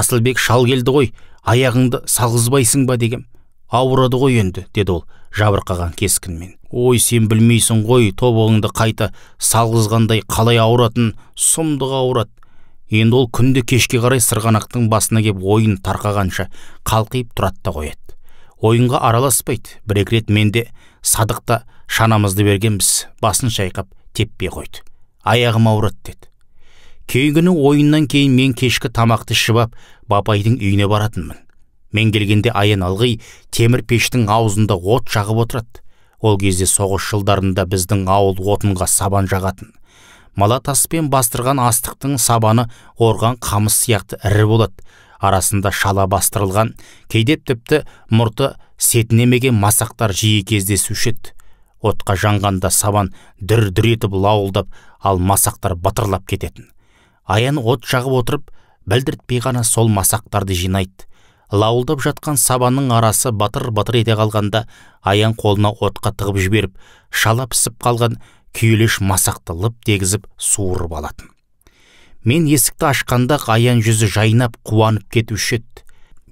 асылбек шал келді ғой аяғыңды салғызбайсың ба дегем ауырады ғой енді деді ол жабырқаған кескінмен ой сен білмейсің ғой тобығыңды қайта салғызғандай қалай ауыратын сұмдық ауырады енді ол күнде кешке қарай сырғанақтың басына кеп ойын тарқағанша қалқиып тұрады да қояды ойынға араласпайды бір екі рет менде садықта шанамызды бергенбіз басын шайқап теппе қойды аяғым ауырады деді кейінгіні ойыннан кейін мен кешкі тамақты ішіп ап бабайдың үйіне баратынмын мен келгенде аян алғи темір пештің аузында от жағып отырады ол кезде соғыс жылдарында біздің ауыл отынға сабан жағатын мала таспен бастырған астықтың сабаны орған қамыс сияқты ірі болады арасында шала бастырылған кейде тіпті мұрты сетінемеген масақтар жиі кездесуші еді отқа жанғанда сабан дүр дүр етіп лауылдап ал масақтар батырлап кететін аян от жағып отырып білдіртпей ғана сол масақтарды жинайды лауылдап жатқан сабанның арасы батыр батыр ете қалғанда аян қолына отқа тығып жіберіп шала пісіп қалған күйелеш масақты лып дегізіп суырып алатын мен есікті ашқанда аян жүзі жайнап қуанып кетуші еді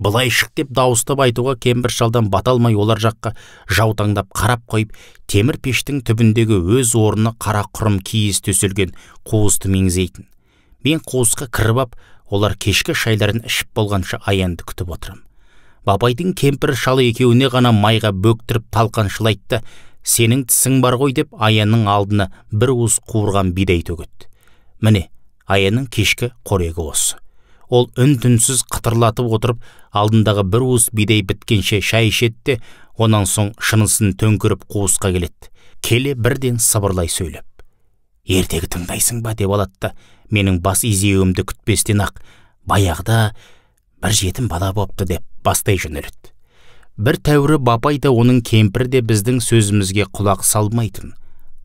былай шық деп дауыстап айтуға кембір шалдан бата алмай олар жаққа жаутаңдап қарап қойып темір пештің түбіндегі өз орны қара құрым киіз төселген қуысты меңзейтін мен қуысқа кіріп ап олар кешкі шайларын ішіп болғанша аянды күтіп отырам бабайдың кемпір шалы екеуіне ғана майға бөктіріп талқаншылайтты сенің тісің бар ғой деп аянның алдына бір уыс қуырған бидай төгеді міне аянның кешкі қорегі осы ол үн түнсіз қытырлатып отырып алдындағы бір уыс бидай біткенше шай ішеді де онан соң шынысын төңкеріп қуысқа келеді келе бірден сыбырлай сөйлеп ертегі тыңдайсың ба деп алады да менің бас изеуімді күтпестен ақ баяғыда бір жетім бала бопты деп бастай жөнеледі бір тәуірі бапай да оның кемпірі де біздің сөзімізге құлақ салмайтын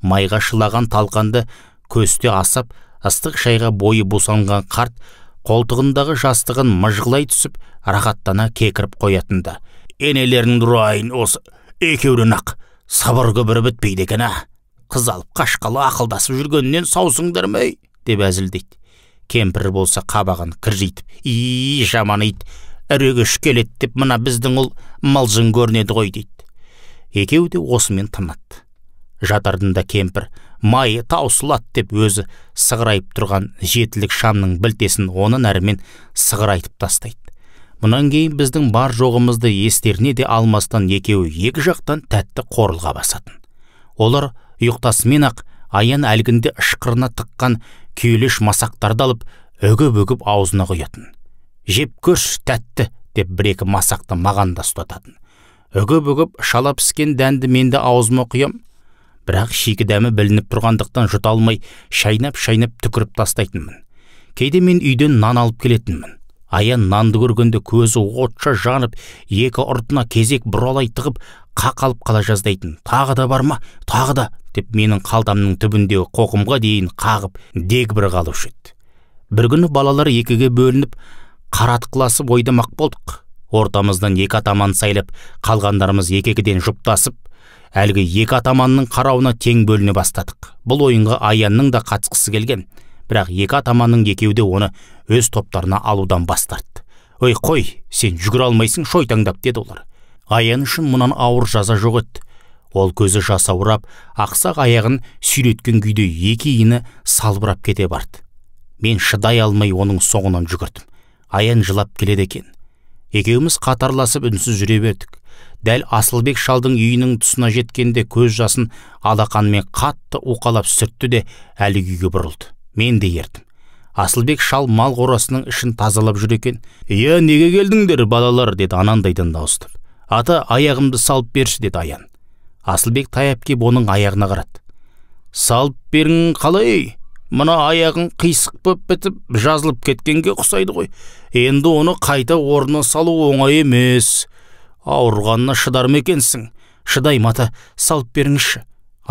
майға шылаған талқанды көсте асап ыстық шайға бойы босанған қарт қолтығындағы жастығын мыжғылай түсіп рахаттана кекіріп қоятында. енелерің дұрайын осы екеуден ақ сабыр күбірі бітпейді екен ә қыз алып қашқалы ақылдасып жүргеннен саусыңдар деп әзілдейді кемпір болса қабағын кіржитіп и жаман ит үрегі келеді деп мына біздің ұл мылжың көрінеді ғой дейді екеуі де осымен тынады да кемпір майы таусылат деп өзі сығырайып тұрған жетілік шамның білтесін онан әрімен сығырайтып тастайды мұнан кейін біздің бар жоғымызды естеріне де алмастан екеуі екі жақтан тәтті қорылға басатын олар ұйықтасымен ақ аян әлгінде ышқырына тыққан күйелеш масақтарды алып үгіп үгіп аузына құятын жеп көрші тәтті деп бір екі масақты маған да ұстататын үгіп үгіп шала піскен дәнді мен де аузыма құям бірақ шикі дәмі білініп тұрғандықтан жұта алмай шайнап шайнап түкіріп тастайтынмын кейде мен үйден нан алып келетінмін аян нанды көргенде көзі отша жанып екі ұртына кезек бұралай тығып қақалып қала жаздайтын тағы да барма тағы да деп менің қалтамның түбіндегі қоқымға дейін қағып дегбір қалушы еді бір күні балалар екіге бөлініп қаратқыласып ойдамақ болдық ортамыздан екі атаман сайлап қалғандарымыз екі екіден жұптасып әлгі екі атаманның қарауына тең бөліне бастадық бұл ойынға аянның да қатысқысы келген бірақ екі атаманның екеуі де оны өз топтарына алудан бас тартты ой қой сен жүгіре алмайсың шойтаңдап деді олар аян үшін мұнан ауыр жаза жоқ еді ол көзі жасаурап ақсақ аяғын сүйреткен күйде екі иіні салбырап кете барды мен шыдай алмай оның соңынан жүгірдім аян жылап келеді екен екеуміз қатарласып үнсіз жүре бердік дәл асылбек шалдың үйінің тұсына жеткенде көз жасын алақанымен қатты уқалап сүртті де әлі үйге бұрылды мен де ердім асылбек шал мал қорасының ішін тазалап жүр екен иә неге келдіңдер балалар деді анандайдан дауыстап ата аяғымды салып берші деді аян асылбек таяп кеп оның аяғына қарады салып берің қалай мына аяғың қисық боп бітіп жазылып кеткенге ұқсайды ғой енді оны қайта орнына салу оңай емес ауырғанына шыдар ма екенсің шыдай мата салып беріңізші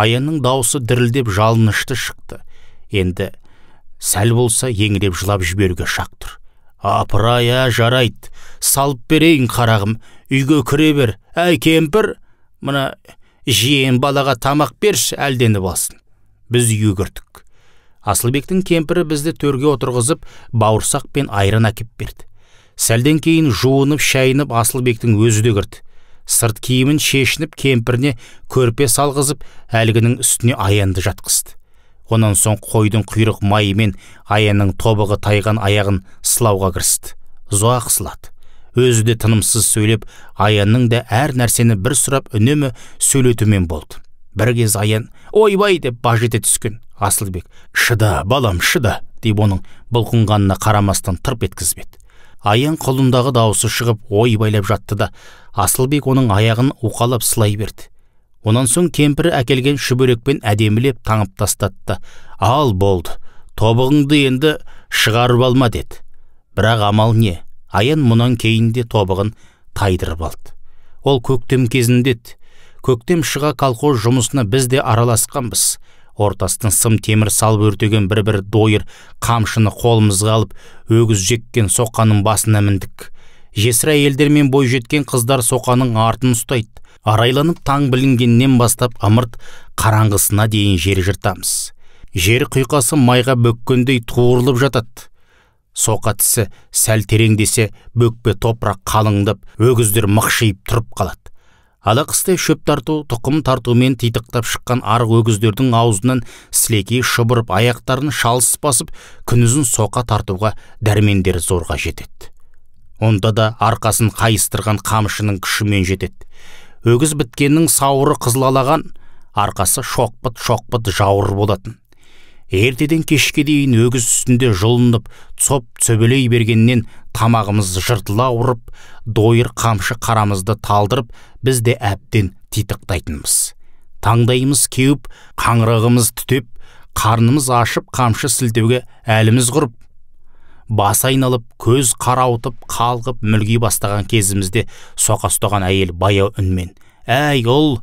аянның даусы дірілдеп жалынышты шықты енді сәл болса еңіреп жылап жіберуге шақ тұр апырай ә жарайды салып берейін қарағым үйге кіре бер әй кемпір мына жиен балаға тамақ берші әлдені алсын біз үйге кірдік асылбектің кемпірі бізді төрге отырғызып бауырсақ пен айран әкеп берді сәлден кейін жуынып шайынып асылбектің өзі де кірді сырт киімін шешініп кемпіріне көрпе салғызып әлгінің үстіне аянды жатқызды онан соң қойдың құйрық майымен аянның тобығы тайған аяғын сылауға кірісті ұзақ сылады өзі де тынымсыз сөйлеп аянның да әр нәрсені бір сұрап үнемі сөйлетумен болды бір кез аян ойбай деп баж ете түскен асылбек шыда балам шыда деп оның бұлқынғанына қарамастан тырп еткізбеді аян құлындағы дауысы шығып ой байлап жатты да асылбек оның аяғын уқалап сылай берді онан соң кемпірі әкелген шүберекпен әдемілеп таңып тастатты ал болды тобығыңды енді шығарып алма деді бірақ амал не аян мұнан кейін де тобығын тайдырып алды ол көктем кезінде көктем шыға колхоз жұмысына біз де араласқанбыз ортасынан сым темір салып өртеген бір бір дойыр қамшыны қолымызға алып өгіз жеккен соқаның басына міндік жесір әйелдер мен жеткен қыздар соқаның артын ұстайды арайланып таң білінгеннен бастап ымырт қараңғысына дейін жер жыртамыз жер құйқасы майға бөккендей туырылып жатады соқа тісі сәл тереңдесе бөкпе топырақ қалыңдап өгіздер мықшиып тұрып қалады ала қыстай шөп тарту тұқым тартумен титықтап шыққан арық өгіздердің аузынан сілекей шұбырып аяқтарын шалыс басып күнізін соқа тартуға дәрмендері зорға жетеді онда да арқасын қайыстырған қамшының күшімен жетеді өгіз біткеннің сауыры қызылалаған арқасы шоқпыт шоқпыт жауыр болатын ертеден кешке дейін өгіз үстінде жұлынып цоп цөбелей бергеннен тамағымыз жыртыла ұрып, дойыр қамшы қарамызды талдырып біз де әбден титықтайтынбыз таңдайымыз кеуіп қаңырығымыз түтеп қарнымыз ашып қамшы сілтеуге әліміз құрып бас айналып көз қарауытып қалғып мүлги бастаған кезімізде соқа ұстаған әйел баяу үнмен әй ұл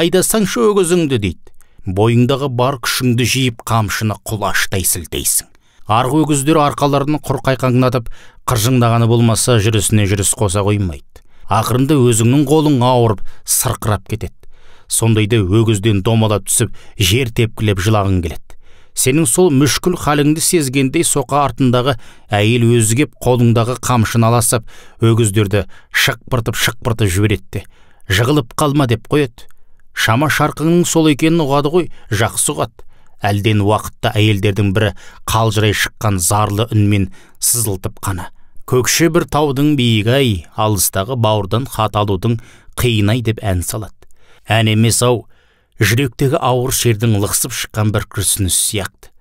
айдасаңшы өгізіңді дейді бойыңдағы бар күшіңді жиып қамшыны құлаштай сілтейсің арғы өгіздер арқаларын құр қайқаңдатып қыржыңдағаны болмаса жүрісіне жүріс қоса қоймайды ақырында өзіңнің қолың ауырып сырқырап кетеді сондайда өгізден домалап түсіп жер тепкілеп жылағың келеді сенің сол мүшкіл халіңді сезгендей соқа артындағы әйел өзі кеп қолыңдағы қамшыны аласып өгіздерді шықпыртып шықпыртып жібереді де жығылып қалма деп қояды шама шарқыңның сол екенін ұғады ғой жақсы ұғады әлден уақытта әйелдердің бірі қалжырай шыққан зарлы үнмен сызылтып қана көкше бір таудың биігі ай алыстағы бауырдан хат алудың қиын ай деп ән салады ән емес ау жүректегі ауыр шердің лықсып шыққан бір күрсініс сияқты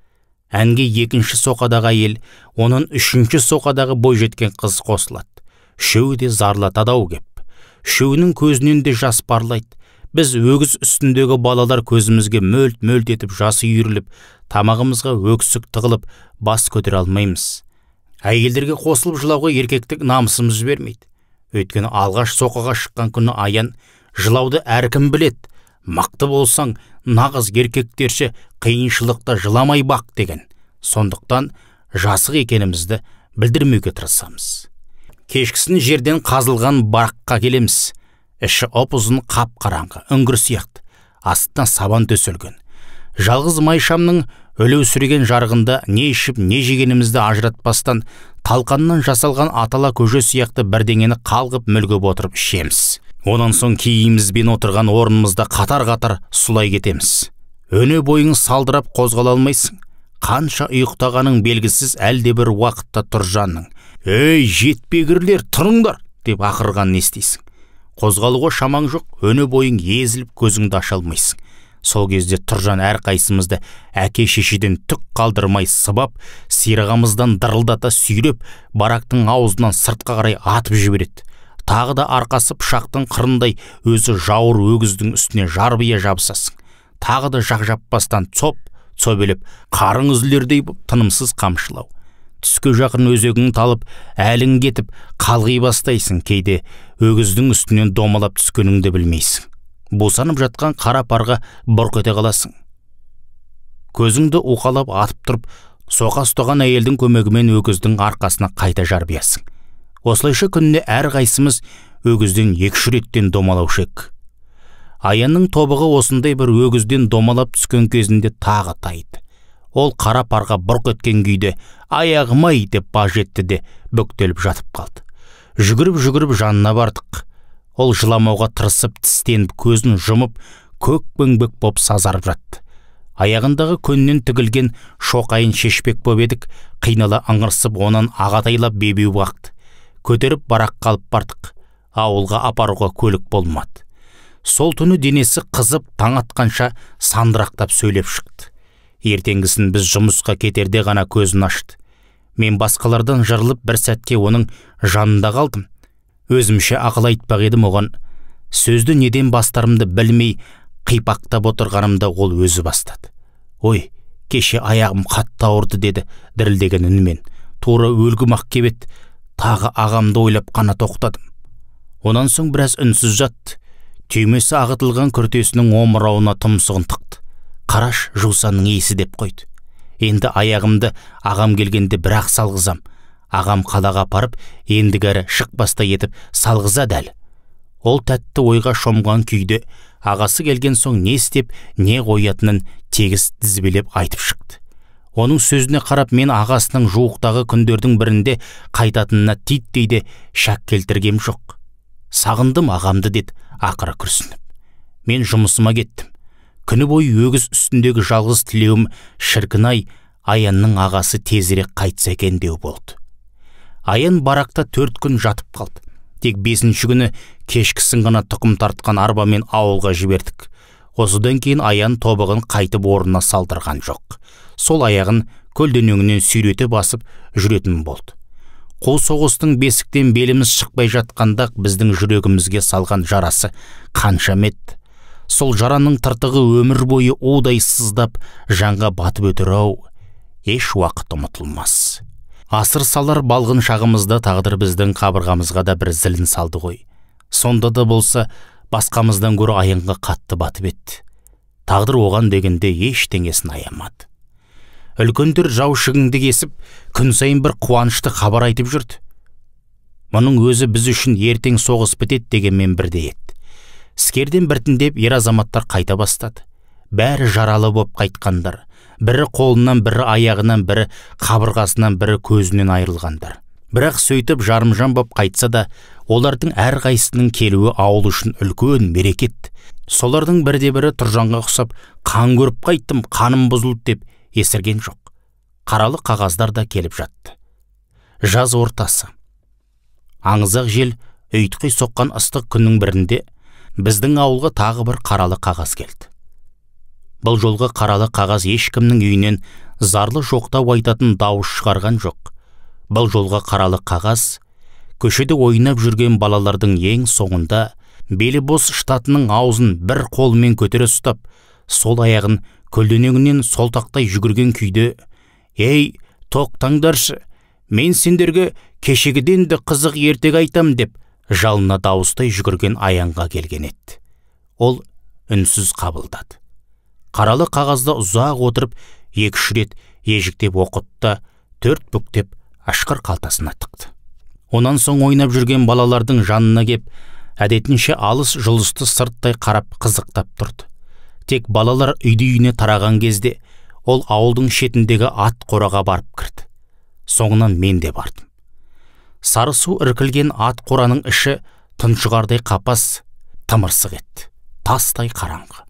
әнге екінші соқадағы әйел оның үшінші соқадағы бойжеткен қыз қосылады үшеуі де зарлатады ау кеп үшеуінің көзінен де жас парлайды біз өгіз үстіндегі балалар көзімізге мөлт мөлт етіп жасы үйіріліп тамағымызға өксік тығылып бас көтере алмаймыз әйелдерге қосылып жылауға еркектік намысымыз жібермейді өйткені алғаш соқаға шыққан күні аян жылауды әркім білет. мақты болсаң нағыз еркектерше қиыншылықта жыламай бақ деген сондықтан жасық екенімізді білдірмеуге тырысамыз кешкісін жерден қазылған бараққа келеміз іші ұп ұзын қап қараңғы үңгір сияқты астына сабан төселген жалғыз майшамның шамның өлеусіреген жарығында не ішіп не жегенімізді ажыратпастан талқаннан жасалған атала көже сияқты бірдеңені қалғып мүлгіп отырып ішеміз одан соң киімімізбен отырған орнымызда қатар қатар сұлай кетеміз өне бойың салдырап қозғала алмайсың қанша ұйықтағаның белгісіз әлдебір уақытта тұржанның ей жетпегірлер тұрыңдар деп ақырғанын естисің қозғалуға шамаң жоқ өне бойың езіліп көзіңді аша алмайсың сол кезде тұржан қайсымызды әке шешеден түк қалдырмай сыбап сирағамыздан дырылдата сүйреп барактың аузынан сыртқа қарай атып жібереді тағы да арқасы пышақтың қырындай өзі жауыр өгіздің үстіне жарбия жабысасың тағы да жақ жаппастан цоп цобелеп қарың үзілердей боп тынымсыз қамшылау түске жақын өзегің талып әлің кетіп қалғи бастайсың кейде өгіздің үстінен домалап түскеніңді білмейсің босанып жатқан қара парға бұрқ ете қаласың көзіңді уқалап атып тұрып соқа ұстаған әйелдің көмегімен өгіздің арқасына қайта жарбиясың осылайша күніне әр қайсымыз өгізден екі реттен домалаушы едік аянның тобығы осындай бір өгізден домалап түскен кезінде тағы тайды ол қара парға бұрқ еткен күйде аяғым ай деп баж етті де бүктеліп жатып қалды жүгіріп жүгіріп жанына бардық ол жыламауға тырысып тістеніп көзін жұмып көк бөңбек боп сазарып жатты аяғындағы көннен тігілген шоқайын шешпек боп едік қинала ыңырсып онан ағатайлап бебеу бақты көтеріп бараққа алып бардық ауылға апаруға көлік болмады сол түні денесі қызып таң атқанша сандырақтап сөйлеп шықты ертеңгісін біз жұмысқа кетерде ғана көзін ашты мен басқалардан жарылып бір сәтке оның жанында қалдым өзімше ақыл айтпақ едім оған сөзді неден бастарымды білмей қипақтап отырғанымда ол өзі бастады ой кеше аяғым қатты ауырды деді дірілдеген үнмен тура өлгім ақ тағы ағамды ойлап қана тоқтадым онан соң біраз үнсіз жатты түймесі ағытылған күртесінің омырауына тұмсығын тықты қараш жусанның иісі деп қойды енді аяғымды ағам келгенде бірақ салғызам ағам қалаға апарып ендігәрі шықпаста етіп салғыза дәл ол тәтті ойға шомған күйде ағасы келген соң не істеп не қоятынын тегіс тізбелеп айтып шықты оның сөзіне қарап мен ағасының жуықтағы күндердің бірінде қайтатынына титтей де келтіргем жоқ сағындым ағамды деді ақыры күрсініп мен жұмысыма кеттім күні бойы өгіз үстіндегі жалғыз тілеуім шіркін аянның ағасы тезірек қайтса екен деу болды аян баракта төрт күн жатып қалды тек бесінші күні кешкісін ғана тұқым тартқан арбамен ауылға жібердік осыдан кейін аян тобығын қайтып орнына салдырған жоқ сол аяғын көлденеңінен сүйрете басып жүретін болды қу соғыстың бесіктен беліміз шықпай жатқанда біздің жүрегімізге салған жарасы қанша еді сол жараның тыртығы өмір бойы удай сыздап жанға батып өтер ау еш уақыт ұмытылмас асыр салар балғын шағымызда тағдыр біздің қабырғамызға да бір зілін салды ғой сонда да болса басқамыздан гөрі айынға қатты батып еді тағдыр оған дегенде ештеңесін аямады үлкендер жау шігіңді кесіп күн сайын бір қуанышты хабар айтып жүрді мұның өзі біз үшін ертең соғыс бітеді дегенмен бірдей еді іскерден біртіндеп ер азаматтар қайта бастады бәрі жаралы боп қайтқандар бірі қолынан бірі аяғынан бірі қабырғасынан бірі көзінен айырылғандар бірақ сөйтіп жарымжан боп қайтса да олардың әр әрқайсысының келуі ауыл үшін үлкен мерекет солардың бірде бірі тұржанға ұқсап қан көріп қайттым қаным бұзылды деп есірген жоқ қаралы қағаздар да келіп жатты жаз ортасы аңызақ жел ұйтқи соққан ыстық күннің бірінде біздің ауылға тағы бір қаралы қағаз келді бұл жолғы қаралы қағаз ешкімнің үйінен зарлы жоқтау айтатын дауыс шығарған жоқ бұл жолғы қаралы қағаз көшеде ойнап жүрген балалардың ең соңында белі бос штатының аузын бір қолымен көтере ұстап сол аяғын көлденеңінен солтақтай жүгірген күйде ей тоқтаңдаршы мен сендерге кешегіден де қызық ертегі айтам деп жалына дауыстай жүгірген аянға келген еді ол үнсіз қабылдады қаралы қағазды ұзақ отырып екі ежіктеп оқытты төрт бүктеп ашқыр қалтасына тықты онан соң ойнап жүрген балалардың жанына кеп әдетінше алыс жұлысты сырттай қарап қызықтап тұрды тек балалар үйді үйіне тараған кезде ол ауылдың шетіндегі ат қораға барып кірді соңынан мен де бардым сары су іркілген ат қораның іші тұншығардай қапас тымырсық еді тастай қараңғы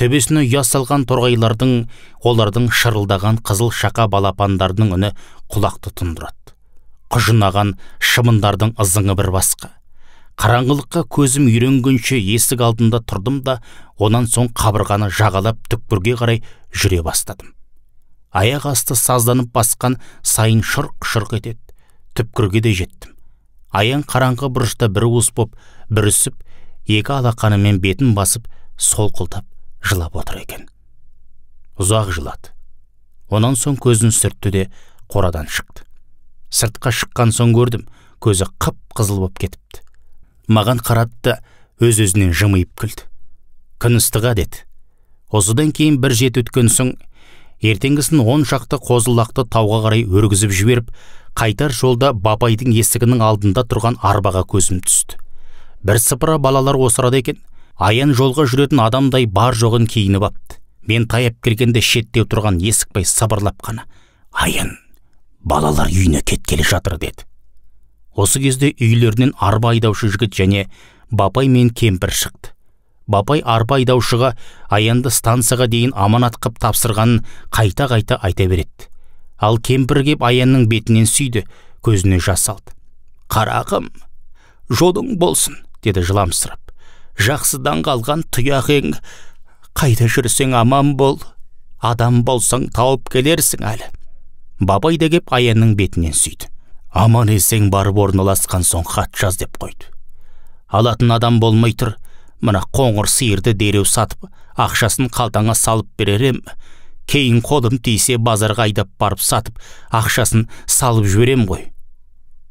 төбесіне ұя салған торғайлардың олардың шырылдаған қызыл шақа балапандардың үні құлақты тұндырады құжынаған шымындардың ызыңы бір басқа қараңғылыққа көзім үйренгенше есік алдында тұрдым да онан соң қабырғаны жағалап түкпірге қарай жүре бастадым аяқ асты сазданып басқан сайын шұрқ шұрқ етеді түпкірге де жеттім аян қараңғы бұрышта бір уыс боп бір үсіп екі алақанымен бетін басып солқылдап жылап отыр екен ұзақ жылады онан соң көзін сүртті де қорадан шықты сыртқа шыққан соң көрдім көзі қып қызыл боп кетіпті маған қарады да өз өзінен жымиып күлді күн деді осыдан кейін бір жет өткен соң ертеңгісін он шақты қозылақты тауға қарай өргізіп жіберіп қайтар жолда бапайдың есігінің алдында тұрған арбаға көзім түсті Бір сыпыра балалар осырады екен аян жолға жүретін адамдай бар жоғын киініп апты мен таяп келгенде шетте тұрған есікбай сабырлап қана аян балалар үйіне кеткелі жатыр деді осы кезде үйлерінен арба айдаушы жігіт және бапай мен кемпір шықты бапай арба айдаушыға аянды станцияға дейін аманат қып тапсырғанын қайта қайта айта береді ал кемпір кеп аянның бетінен сүйді көзіне жас алды қарағым жолың болсын деді жыламсырап жақсыдан қалған тұяқ қайда жүрсең аман бол адам болсаң тауып келерсің әлі бабай да кеп аянның бетінен сүйді аман есен барып орналасқан соң хат жаз деп қойды алатын адам болмай тұр мына қоңыр сиырды дереу сатып ақшасын қалтаңа салып берер ем кейін қолым тисе базарға айдап барып сатып ақшасын салып жіберем ғой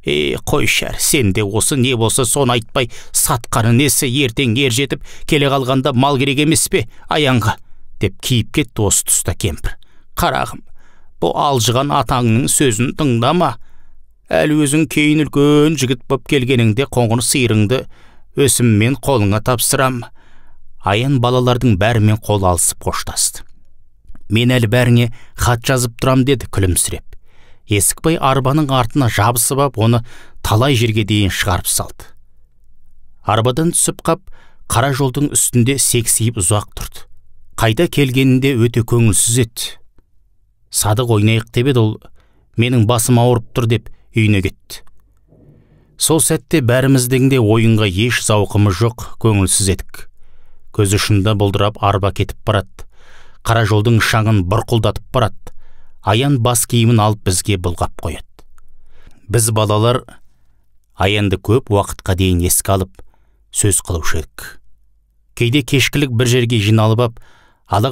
е қойшар де осы не болса соны айтпай сатқаны несі ертең ер жетіп келе қалғанда мал керек емес пе аянға деп кейіп кетті осы тұста кемпір қарағым бұ алжыған атаңның сөзін тыңдама әл өзің кейін үлкен жігіт боп келгеніңде қоңыр сиырыңды өсіммен қолыңа тапсырам аян балалардың бәрімен қол алысып қоштасты мен әлі бәріңе хат жазып тұрам деді күлімсіреп есікбай арбаның артына жабысып ап оны талай жерге дейін шығарып салды арбадан түсіп қап қара жолдың үстінде сексиіп ұзақ тұрды қайта келгенінде өте көңілсіз еді садық ойнайық деп ол менің басым ауырып тұр деп үйіне кетті сол сәтте бәріміздің де ойынға еш зауқымыз жоқ көңілсіз едік көз ұшында бұлдырап арба кетіп барады қара жолдың шаңын бұрқылдатып барады аян бас киімін алып бізге бұлғап қояды біз балалар аянды көп уақытқа дейін еске алып сөз қылушы едік кейде кешкілік бір жерге жиналып ап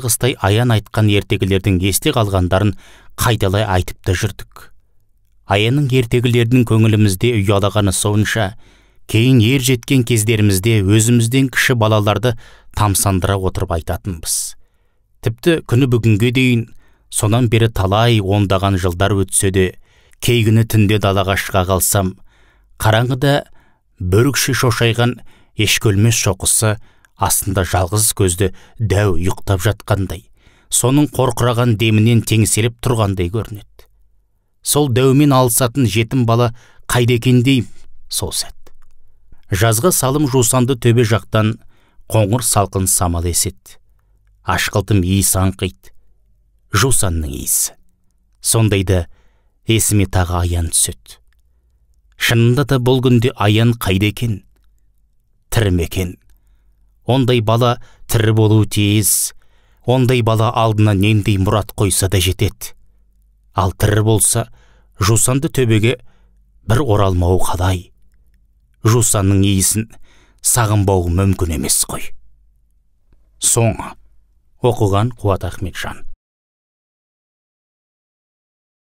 қыстай аян айтқан ертегілердің есте қалғандарын қайталай айтып та жүрдік аянның ертегілерінің көңілімізде ұялағаны сонша кейін ер жеткен кездерімізде өзімізден кіші балаларды тамсандыра отырып айтатынбыз тіпті күні бүгінге дейін сонан бері талай ондаған жылдар өтсе де кей күні түнде далаға шыға қалсам қараңғыда бөрікше шошайған ешкөлмес шоқысы астында жалғыз көзді дәу ұйықтап жатқандай соның қорқыраған демінен теңселіп тұрғандай көрінеді сол дәумен алысатын жетім бала қайда екен сол сәт жазғы салым жусанды төбе жақтан қоңыр салқын самал еседі ашқылтым иіс аңқиды жусанның иісі сондайда есіме тағы аян түседі шынында да бұл күнде аян қайда екен тірі екен ондай бала тірі болуы тиіс ондай бала алдына нендей мұрат қойса да жетеді ал тірі болса жусанды төбеге бір оралмауы қалай жусанның иісін сағынбауы мүмкін емес қой соңы оқыған қуат ахметжан